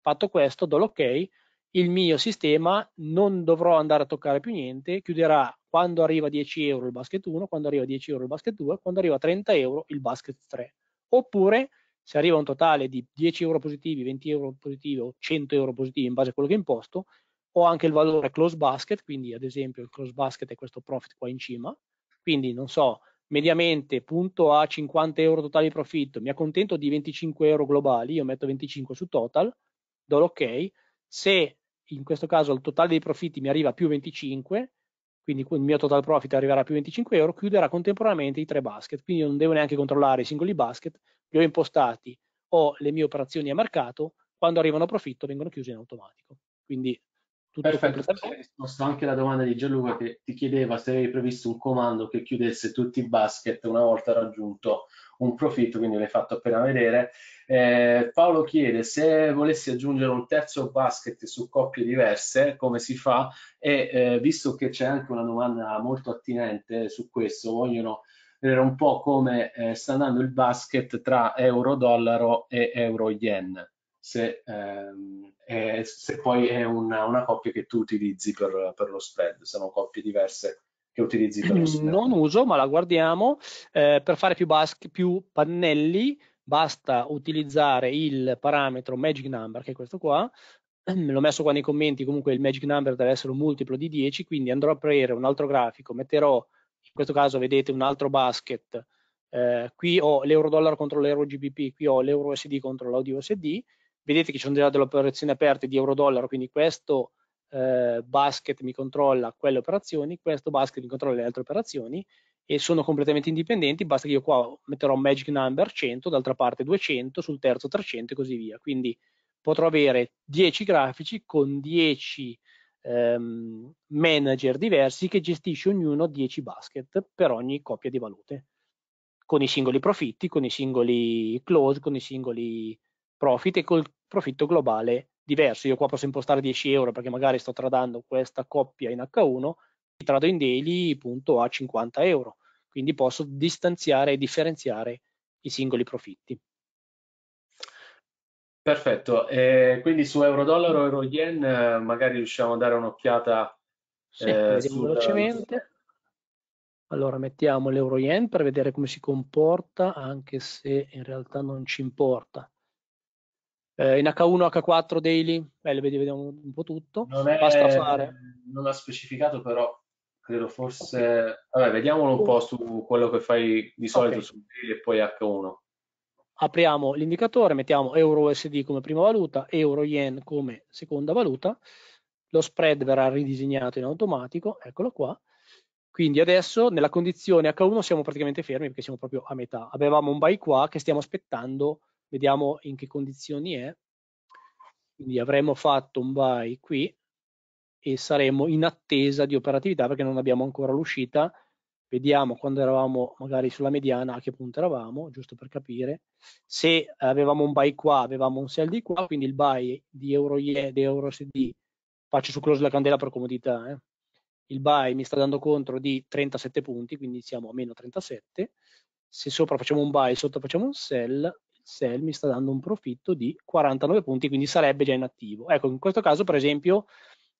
fatto questo, do l'ok, il mio sistema non dovrò andare a toccare più niente, chiuderà quando arriva a 10 euro il basket 1, quando arriva a 10 euro il basket 2, quando arriva a 30 euro il basket 3. Oppure se arriva un totale di 10 euro positivi, 20 euro positivi o 100 euro positivi in base a quello che è imposto, ho anche il valore close basket, quindi ad esempio il close basket è questo profit qua in cima, quindi, non so, mediamente punto a 50 euro totale di profitto, mi accontento di 25 euro globali, io metto 25 su total, do l'ok, se in questo caso il totale dei profitti mi arriva a più 25, quindi il mio total profit arriverà a più 25 euro, chiuderà contemporaneamente i tre basket, quindi non devo neanche controllare i singoli basket, li ho impostati, ho le mie operazioni a mercato, quando arrivano a profitto vengono chiusi in automatico. Quindi tutto Perfetto, questo... risposto anche la domanda di Gianluca che ti chiedeva se avevi previsto un comando che chiudesse tutti i basket una volta raggiunto un profitto, quindi l'hai fatto appena vedere. Eh, Paolo chiede se volessi aggiungere un terzo basket su coppie diverse, come si fa? E eh, visto che c'è anche una domanda molto attinente su questo, vogliono vedere un po' come eh, sta andando il basket tra euro-dollaro e euro-yen. Se ehm, eh, se poi è una, una, coppia che tu utilizzi per, per lo spread, sono coppie diverse che utilizzi per lo mm, spread. Non uso, ma la guardiamo. Eh, per fare più, più pannelli basta utilizzare il parametro magic number, che è questo qua, me l'ho messo qua nei commenti, comunque il magic number deve essere un multiplo di 10, quindi andrò a aprire un altro grafico, metterò, in questo caso vedete un altro basket, eh, qui ho l'euro dollaro contro l'euro GBP, qui ho l'euro SD contro l'audio SD, vedete che ci sono già delle operazioni aperte di euro-dollaro, quindi questo eh, basket mi controlla quelle operazioni, questo basket mi controlla le altre operazioni e sono completamente indipendenti, basta che io qua metterò magic number 100, d'altra parte 200, sul terzo 300 e così via. Quindi potrò avere 10 grafici con 10 ehm, manager diversi che gestisce ognuno 10 basket per ogni coppia di valute, con i singoli profitti, con i singoli close, con i singoli profit e col profitto globale diverso. Io qua posso impostare 10 euro perché magari sto tradando questa coppia in H1, trado in daily punto a 50 euro. Quindi posso distanziare e differenziare i singoli profitti. Perfetto, eh, quindi su euro-dollaro, euro-yen magari riusciamo a dare un'occhiata sì, eh, sul... velocemente. Allora mettiamo l'euro-yen per vedere come si comporta, anche se in realtà non ci importa. Eh, in H1, H4, Daily, beh, le vediamo un po' tutto. Non è, Basta fare. Non ha specificato però, credo forse... Okay. Vabbè, vediamolo un po' su quello che fai di solito okay. su Daily e poi H1. Apriamo l'indicatore, mettiamo Euro USD come prima valuta, Euro Yen come seconda valuta, lo spread verrà ridisegnato in automatico, eccolo qua. Quindi adesso nella condizione H1 siamo praticamente fermi perché siamo proprio a metà. Avevamo un buy qua che stiamo aspettando vediamo in che condizioni è. Quindi avremmo fatto un buy qui e saremmo in attesa di operatività perché non abbiamo ancora l'uscita. Vediamo quando eravamo magari sulla mediana a che punto eravamo, giusto per capire. Se avevamo un buy qua, avevamo un sell di qua, quindi il buy di euro IE, di euro SD, faccio su close la candela per comodità, eh il buy mi sta dando contro di 37 punti, quindi siamo a meno 37. Se sopra facciamo un buy, sotto facciamo un sell, Sell mi sta dando un profitto di 49 punti, quindi sarebbe già inattivo. Ecco, in questo caso, per esempio,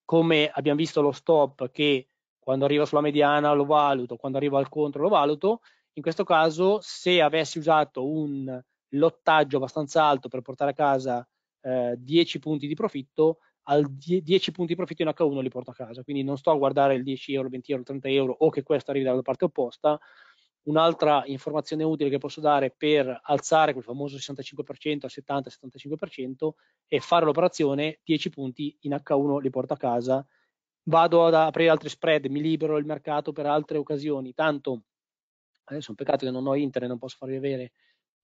come abbiamo visto lo stop che quando arriva sulla mediana lo valuto, quando arriva al contro lo valuto, in questo caso se avessi usato un lottaggio abbastanza alto per portare a casa eh, 10 punti di profitto, al 10 punti di profitto in H1 li porto a casa, quindi non sto a guardare il 10 euro, 20 euro, 30 euro o che questo arrivi dalla parte opposta, Un'altra informazione utile che posso dare per alzare quel famoso 65% al 70-75% è fare l'operazione 10 punti in H1 li porto a casa, vado ad aprire altri spread, mi libero il mercato per altre occasioni, tanto adesso è un peccato che non ho internet, non posso farvi vedere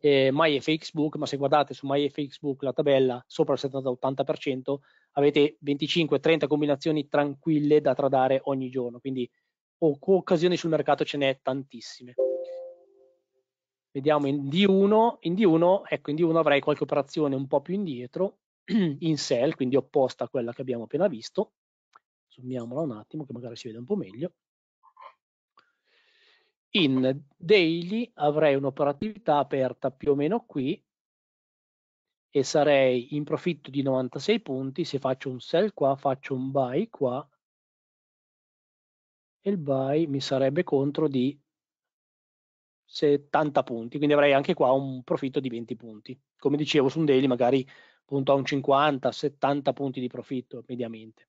eh, MyFXBook, ma se guardate su MyFXBook la tabella sopra il 70-80% avete 25-30 combinazioni tranquille da tradare ogni giorno, quindi occasioni sul mercato ce n'è tantissime. Vediamo in D1, in D1, ecco in D1 avrei qualche operazione un po' più indietro, in cell, quindi opposta a quella che abbiamo appena visto. Zoomiamola un attimo che magari si vede un po' meglio. In daily avrei un'operatività aperta più o meno qui e sarei in profitto di 96 punti. Se faccio un sell qua, faccio un buy qua e il buy mi sarebbe contro di 70 punti, quindi avrei anche qua un profitto di 20 punti. Come dicevo, su un daily magari punto a un 50, 70 punti di profitto mediamente.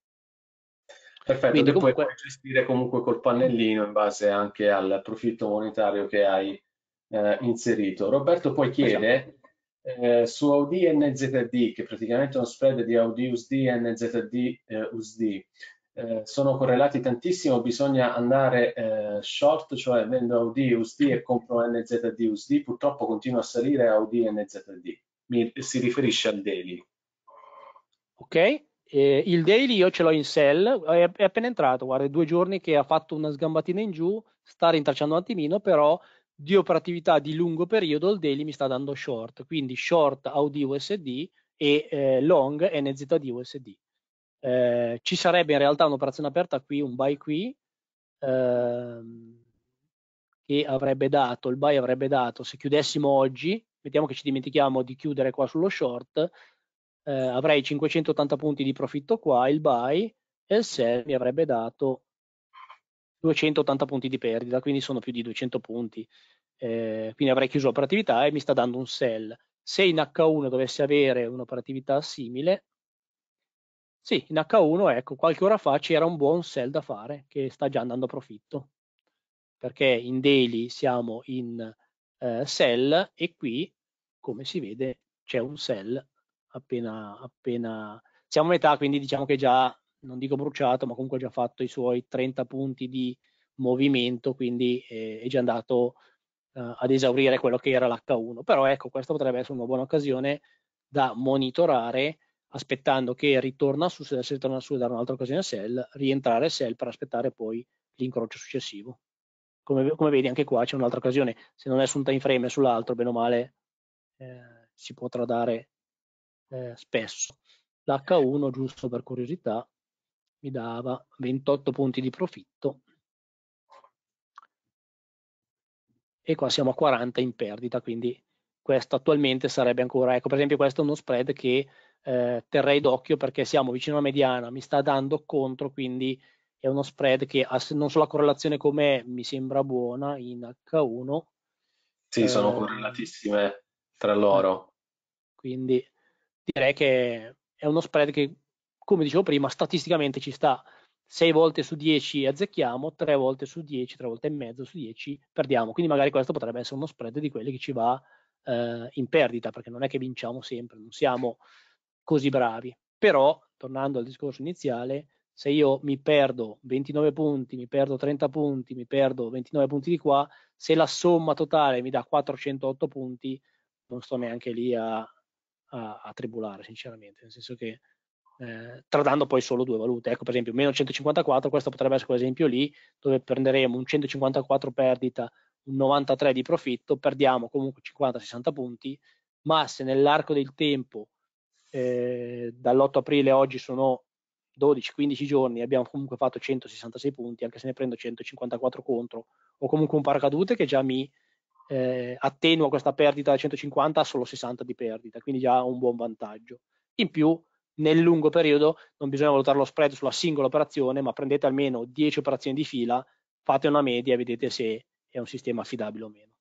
Perfetto, quindi che comunque... puoi gestire comunque col pannellino in base anche al profitto monetario che hai eh, inserito. Roberto poi chiede esatto. eh, su AUD NZD, che praticamente è uno spread di AUD USD e NZD eh, USD, eh, sono correlati tantissimo, bisogna andare eh, short, cioè vendo Audi USD e compro NZD, USD, purtroppo continua a salire Audi e NZD, Mi, si riferisce al daily. Ok, eh, il daily io ce l'ho in sell, è, è, appena entrato, guarda, due giorni che ha fatto una sgambatina in giù, sta rintracciando un attimino, però di operatività di lungo periodo il daily mi sta dando short, quindi short Audi USD e eh, long NZD USD. Eh, ci sarebbe in realtà un'operazione aperta qui, un buy qui, ehm, che avrebbe dato, il buy avrebbe dato, se chiudessimo oggi, mettiamo che ci dimentichiamo di chiudere qua sullo short, eh, avrei 580 punti di profitto qua, il buy, e il sell mi avrebbe dato 280 punti di perdita, quindi sono più di 200 punti. Eh, quindi avrei chiuso l'operatività e mi sta dando un sell. Se in H1 dovesse avere un'operatività simile, sì, in H1, ecco, qualche ora fa c'era un buon sell da fare che sta già andando a profitto, perché in daily siamo in eh, sell e qui, come si vede, c'è un sell appena, appena... Siamo a metà, quindi diciamo che già, non dico bruciato, ma comunque ha già fatto i suoi 30 punti di movimento, quindi eh, è già andato eh, ad esaurire quello che era l'H1. Però ecco, questa potrebbe essere una buona occasione da monitorare aspettando che ritorna su, se ritorna su e dare un'altra occasione a Sell, rientrare a Sell per aspettare poi l'incrocio successivo. Come, come, vedi anche qua c'è un'altra occasione, se non è su un time frame è sull'altro, bene o male eh, si può tradare eh, spesso. L'H1, giusto per curiosità, mi dava 28 punti di profitto e qua siamo a 40 in perdita, quindi questo attualmente sarebbe ancora, ecco per esempio questo è uno spread che eh, terrei d'occhio perché siamo vicino alla mediana, mi sta dando contro, quindi è uno spread che ha, non so la correlazione com'è, mi sembra buona in H1. Sì, eh, sono correlatissime tra loro. Eh, quindi direi che è uno spread che, come dicevo prima, statisticamente ci sta 6 volte su 10 azzecchiamo, 3 volte su 10, 3 volte e mezzo su 10 perdiamo. Quindi magari questo potrebbe essere uno spread di quelli che ci va eh, in perdita, perché non è che vinciamo sempre, non siamo così bravi. Però, tornando al discorso iniziale, se io mi perdo 29 punti, mi perdo 30 punti, mi perdo 29 punti di qua, se la somma totale mi dà 408 punti, non sto neanche lì a, a, a tribulare, sinceramente, nel senso che eh, tradando poi solo due valute. Ecco, per esempio, meno 154, questo potrebbe essere quell'esempio lì, dove prenderemo un 154 perdita, un 93 di profitto, perdiamo comunque 50-60 punti, ma se nell'arco del tempo eh, dall'8 aprile oggi sono 12-15 giorni abbiamo comunque fatto 166 punti, anche se ne prendo 154 contro, ho comunque un paracadute che già mi eh, attenua questa perdita da 150 a solo 60 di perdita, quindi già un buon vantaggio. In più, nel lungo periodo non bisogna valutare lo spread sulla singola operazione, ma prendete almeno 10 operazioni di fila, fate una media e vedete se è un sistema affidabile o meno.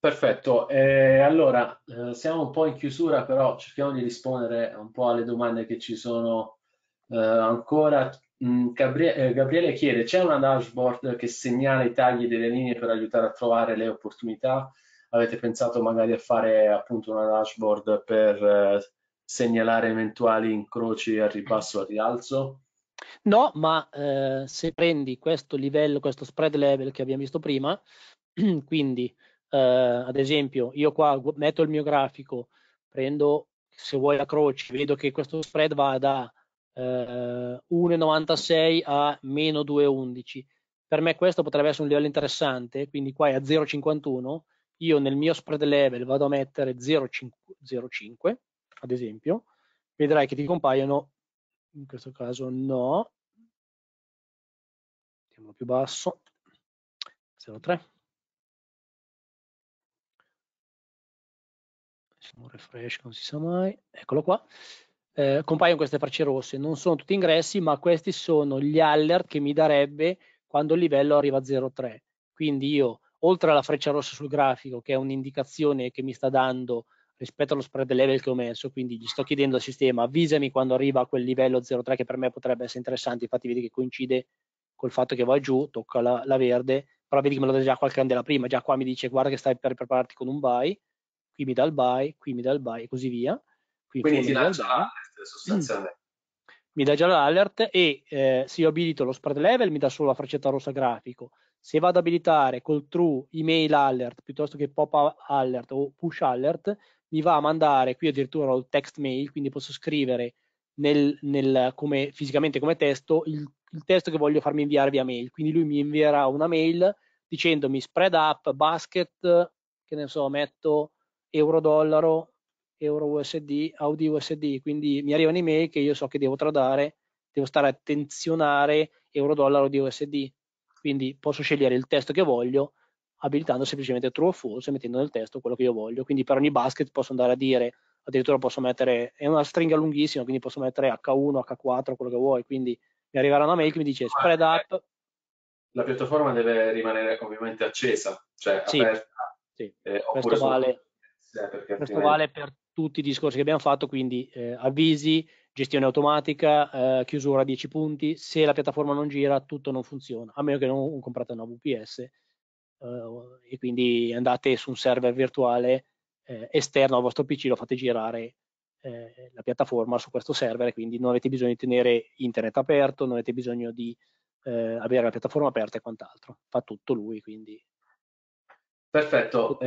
Perfetto, eh, allora eh, siamo un po' in chiusura, però cerchiamo di rispondere un po' alle domande che ci sono eh, ancora. Mm, Gabriele, eh, Gabriele chiede, c'è una dashboard che segnala i tagli delle linee per aiutare a trovare le opportunità? Avete pensato magari a fare appunto una dashboard per eh, segnalare eventuali incroci al ribasso o al rialzo? No, ma eh, se prendi questo livello, questo spread level che abbiamo visto prima, quindi eh, ad esempio io qua metto il mio grafico, prendo se vuoi la croce, vedo che questo spread va da eh, 1,96 a meno 2,11. Per me questo potrebbe essere un livello interessante, quindi qua è a 0,51, io nel mio spread level vado a mettere 0,05 ad esempio, vedrai che ti compaiono, in questo caso no, mettiamolo più basso, 0,3 Facciamo un refresh, non si sa mai. Eccolo qua. Eh, compaiono queste frecce rosse. Non sono tutti ingressi, ma questi sono gli alert che mi darebbe quando il livello arriva a 0,3. Quindi io, oltre alla freccia rossa sul grafico, che è un'indicazione che mi sta dando rispetto allo spread level che ho messo, quindi gli sto chiedendo al sistema avvisami quando arriva a quel livello 0,3 che per me potrebbe essere interessante, infatti vedi che coincide col fatto che va giù, tocca la, la verde, però vedi che me lo dà già qualche candela prima, già qua mi dice guarda che stai per prepararti con un buy, qui mi dà il buy, qui mi dà il buy e così via. Qui Quindi ti dà già l'alert sostanzialmente. Mm. Mi dà già l'alert e eh, se io abilito lo spread level mi dà solo la freccetta rossa grafico. Se vado ad abilitare col true email alert piuttosto che pop alert o push alert, mi va a mandare qui addirittura il text mail, quindi posso scrivere nel, nel, come, fisicamente come testo il, il, testo che voglio farmi inviare via mail. Quindi lui mi invierà una mail dicendomi spread up, basket, che ne so, metto euro-dollaro, euro-USD, Audi-USD, quindi mi arrivano email che io so che devo tradare, devo stare attenzionare euro-dollaro di USD, quindi posso scegliere il testo che voglio abilitando semplicemente true o false e mettendo nel testo quello che io voglio, quindi per ogni basket posso andare a dire addirittura posso mettere, è una stringa lunghissima, quindi posso mettere H1, H4, quello che vuoi, quindi mi arriverà una mail che mi dice spread up. La piattaforma deve rimanere ovviamente accesa, cioè sì, aperta, sì. Eh, oppure vale. Eh, perché questo vale per tutti i discorsi che abbiamo fatto, quindi eh, avvisi, gestione automatica, eh, chiusura a 10 punti, se la piattaforma non gira tutto non funziona, a meno che non comprate una VPS eh, e quindi andate su un server virtuale eh, esterno al vostro PC, lo fate girare eh, la piattaforma su questo server, quindi non avete bisogno di tenere internet aperto, non avete bisogno di avere la piattaforma aperta e quant'altro, fa tutto lui quindi. Perfetto,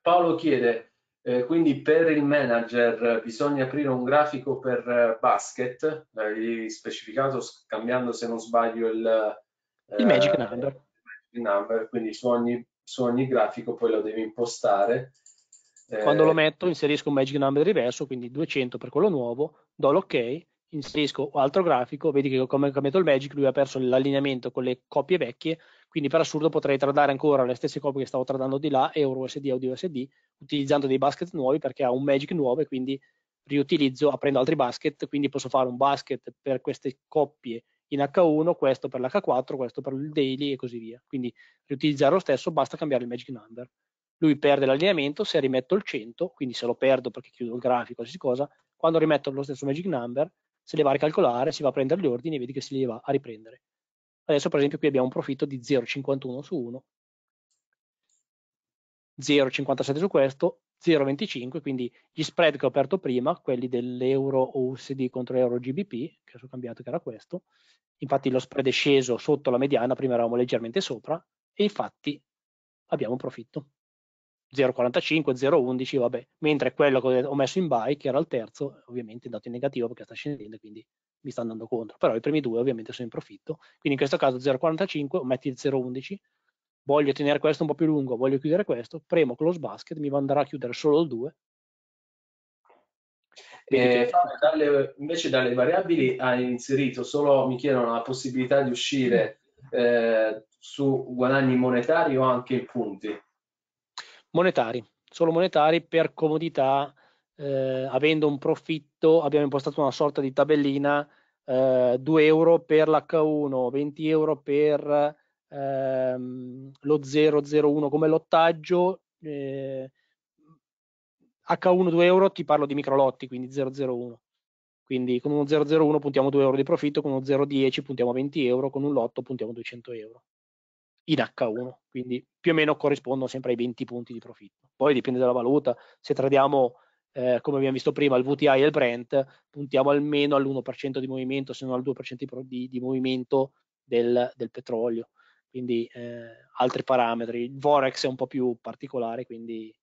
Paolo chiede eh, quindi per il manager bisogna aprire un grafico per eh, basket, avevi eh, specificato cambiando se non sbaglio il, eh, il magic number. Il number quindi su ogni, su ogni, grafico poi lo devi impostare. Quando eh, lo metto inserisco un magic number diverso, quindi 200 per quello nuovo, do l'ok inserisco altro grafico, vedi che come ha cambiato il Magic lui ha perso l'allineamento con le coppie vecchie, quindi per assurdo potrei tradare ancora le stesse coppie che stavo tradando di là, euro USD, audio USD, utilizzando dei basket nuovi perché ha un Magic nuovo e quindi riutilizzo aprendo altri basket, quindi posso fare un basket per queste coppie in H1, questo per l'H4, questo per il daily e così via. Quindi riutilizzare lo stesso, basta cambiare il magic number. Lui perde l'allineamento, se rimetto il 100, quindi se lo perdo perché chiudo il grafico, qualsiasi cosa, quando rimetto lo stesso magic number se le va a ricalcolare, si va a prendere gli ordini e vedi che se li va a riprendere. Adesso per esempio qui abbiamo un profitto di 0,51 su 1, 0,57 su questo, 0,25, quindi gli spread che ho aperto prima, quelli dell'euro USD contro l'euro GBP, che sono cambiato che era questo, infatti lo spread è sceso sotto la mediana, prima eravamo leggermente sopra, e infatti abbiamo un profitto. 0,45, 0,11, vabbè, mentre quello che ho messo in buy, che era il terzo, ovviamente è andato in negativo perché sta scendendo, quindi mi sta andando contro, però i primi due ovviamente sono in profitto, quindi in questo caso 0,45, metti il 0,11, voglio tenere questo un po' più lungo, voglio chiudere questo, premo close basket, mi manderà a chiudere solo il 2. Eh, dalle, invece dalle variabili ha inserito solo, mi chiedono, la possibilità di uscire mm. eh, su guadagni monetari o anche in punti monetari, solo monetari per comodità, eh, avendo un profitto, abbiamo impostato una sorta di tabellina, eh, 2 euro per l'H1, 20 euro per ehm, lo 001 come lottaggio, eh, H1 2 euro ti parlo di microlotti, quindi 001. Quindi con uno 001 puntiamo 2 euro di profitto, con uno 010 puntiamo 20 euro, con un lotto puntiamo 200 euro in H1, quindi più o meno corrispondono sempre ai 20 punti di profitto. Poi dipende dalla valuta, se tradiamo eh, come abbiamo visto prima il VTI e il Brent, puntiamo almeno all'1% di movimento, se non al 2% di, di, movimento del, del petrolio, quindi eh, altri parametri. Il Vorex è un po' più particolare, quindi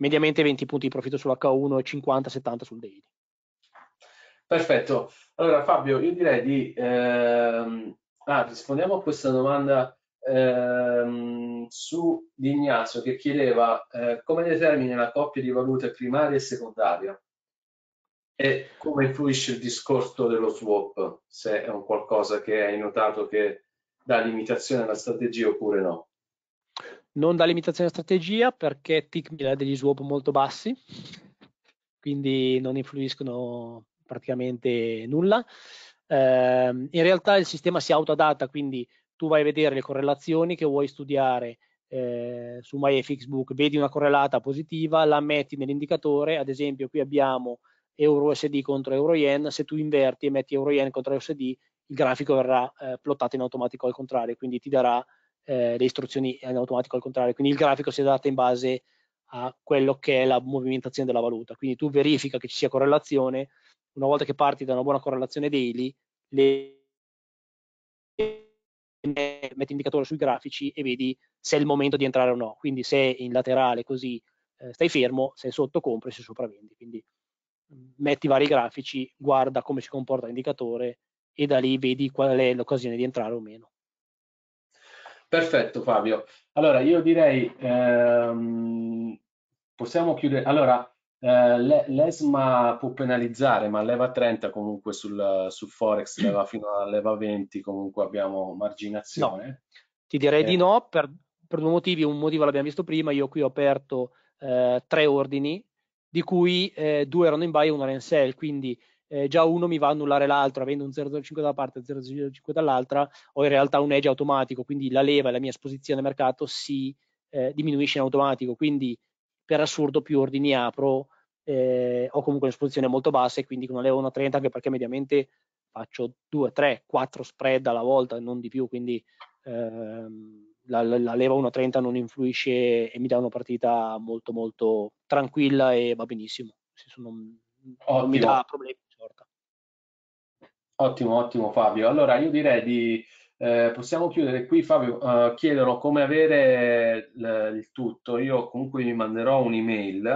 mediamente 20 punti di profitto sull'H1 e 50-70 sul daily. Perfetto, allora Fabio, io direi di ehm... ah, rispondiamo a questa domanda ehm, su di Ignazio che chiedeva eh, come determina la coppia di valute primaria e secondaria e come influisce il discorso dello swap, se è un qualcosa che hai notato che dà limitazione alla strategia oppure no. Non dà limitazione alla strategia perché TIC mi dà degli swap molto bassi, quindi non influiscono praticamente nulla. Eh, in realtà il sistema si autoadatta, quindi tu vai a vedere le correlazioni che vuoi studiare eh, su MyFXBook, vedi una correlata positiva, la metti nell'indicatore, ad esempio qui abbiamo EURUSD contro EURYEN, se tu inverti e metti euro contro USD, il grafico verrà eh, plottato in automatico al contrario, quindi ti darà eh, le istruzioni in automatico al contrario, quindi il grafico si adatta in base a quello che è la movimentazione della valuta, quindi tu verifica che ci sia correlazione, una volta che parti da una buona correlazione daily, le metti indicatore sui grafici e vedi se è il momento di entrare o no. Quindi se in laterale così eh, stai fermo, se è sotto compri, se sopra vendi. Quindi mm, metti vari grafici, guarda come si comporta l'indicatore e da lì vedi qual è l'occasione di entrare o meno. Perfetto Fabio. Allora io direi ehm, possiamo chiudere. Allora eh, L'ESMA può penalizzare, ma leva 30 comunque sul, sul Forex, leva fino a leva 20 comunque abbiamo marginazione. No, ti direi eh. di no per, per, due motivi, un motivo l'abbiamo visto prima, io qui ho aperto eh, tre ordini, di cui eh, due erano in buy e uno era in sell, quindi eh, già uno mi va a annullare l'altro, avendo un 0,05 da una parte e 0,05 dall'altra, ho in realtà un edge automatico, quindi la leva e la mia esposizione al mercato si eh, diminuisce in automatico, quindi per assurdo più ordini apro eh, ho comunque un'esposizione molto bassa e quindi con una leva 1.30 anche perché mediamente faccio 2, 3, 4 spread alla volta, non di più, quindi ehm, la, la, leva 1.30 non influisce e mi dà una partita molto molto tranquilla e va benissimo, non, non mi dà problemi. Ottimo, ottimo Fabio. Allora io direi di eh, possiamo chiudere qui Fabio, uh, eh, chiedono come avere il tutto, io comunque vi manderò un'email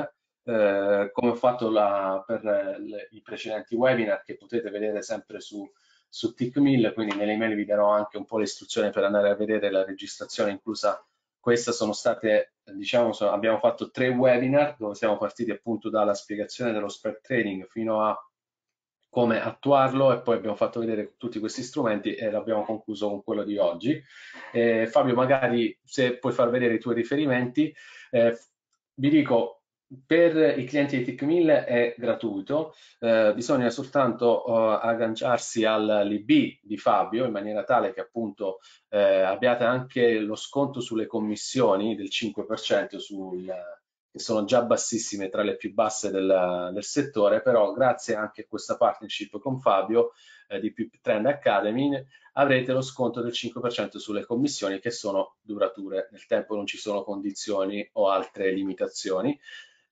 eh, come ho fatto la, per le, i precedenti webinar che potete vedere sempre su, su TICMIL, quindi nelle email vi darò anche un po' le istruzioni per andare a vedere la registrazione inclusa questa sono state, diciamo, abbiamo fatto tre webinar dove siamo partiti appunto dalla spiegazione dello spread trading fino a come attuarlo e poi abbiamo fatto vedere tutti questi strumenti e l'abbiamo concluso con quello di oggi. Eh, Fabio, magari se puoi far vedere i tuoi riferimenti, eh, vi dico per i clienti di TIC1000 è gratuito, eh, bisogna soltanto eh, agganciarsi all'IB di Fabio in maniera tale che appunto eh, abbiate anche lo sconto sulle commissioni del 5% sul, che sono già bassissime, tra le più basse del, del settore, però grazie anche a questa partnership con Fabio eh, di Pip Trend Academy avrete lo sconto del 5% sulle commissioni che sono durature, nel tempo non ci sono condizioni o altre limitazioni.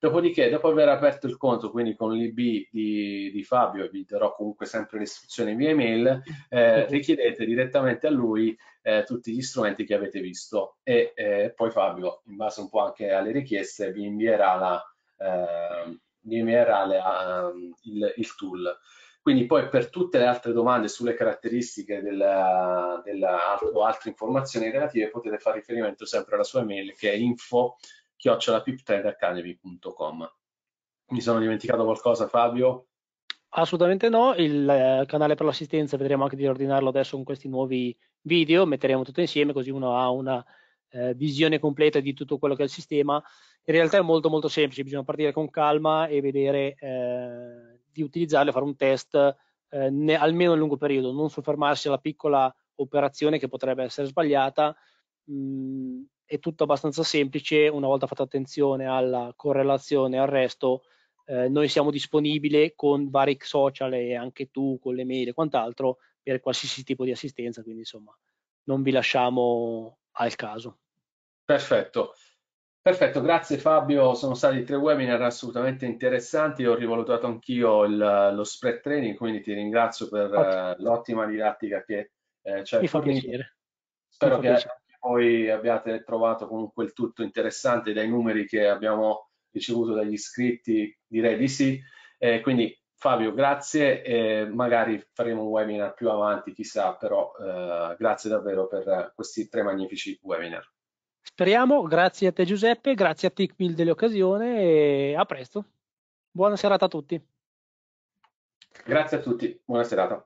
Dopodiché, dopo aver aperto il conto, quindi con l'IB di, di Fabio, vi darò comunque sempre le istruzioni via email, eh, richiedete direttamente a lui eh, tutti gli strumenti che avete visto e eh, poi Fabio, in base un po' anche alle richieste, vi invierà, la, ehm, vi invierà la, ehm, il, il, tool. Quindi poi per tutte le altre domande sulle caratteristiche della, della, o altre informazioni relative potete fare riferimento sempre alla sua email che è info.com chiocciolapiptechacademy.com. Mi sono dimenticato qualcosa, Fabio? Assolutamente no, il eh, canale per l'assistenza vedremo anche di ordinarlo adesso con questi nuovi video, metteremo tutto insieme così uno ha una eh, visione completa di tutto quello che è il sistema. In realtà è molto molto semplice, bisogna partire con calma e vedere eh, di utilizzarlo, fare un test eh, ne, almeno a lungo periodo, non soffermarsi alla piccola operazione che potrebbe essere sbagliata. Mh, mm, è tutto abbastanza semplice, una volta fatta attenzione alla correlazione al resto, eh, noi siamo disponibili con vari social e anche tu con le mail e quant'altro per qualsiasi tipo di assistenza, quindi insomma non vi lasciamo al caso. Perfetto. Perfetto, grazie Fabio, sono stati tre webinar assolutamente interessanti, ho rivalutato anch'io il, lo spread training, quindi ti ringrazio per eh, l'ottima didattica che eh, ci hai fornito. Piacere. Spero che piacere poi abbiate trovato comunque il tutto interessante dai numeri che abbiamo ricevuto dagli iscritti, direi di sì. Eh, quindi Fabio, grazie e magari faremo un webinar più avanti, chissà, però eh, grazie davvero per questi tre magnifici webinar. Speriamo, grazie a te Giuseppe, grazie a TICMIL dell'occasione e a presto. Buona serata a tutti. Grazie a tutti, buona serata.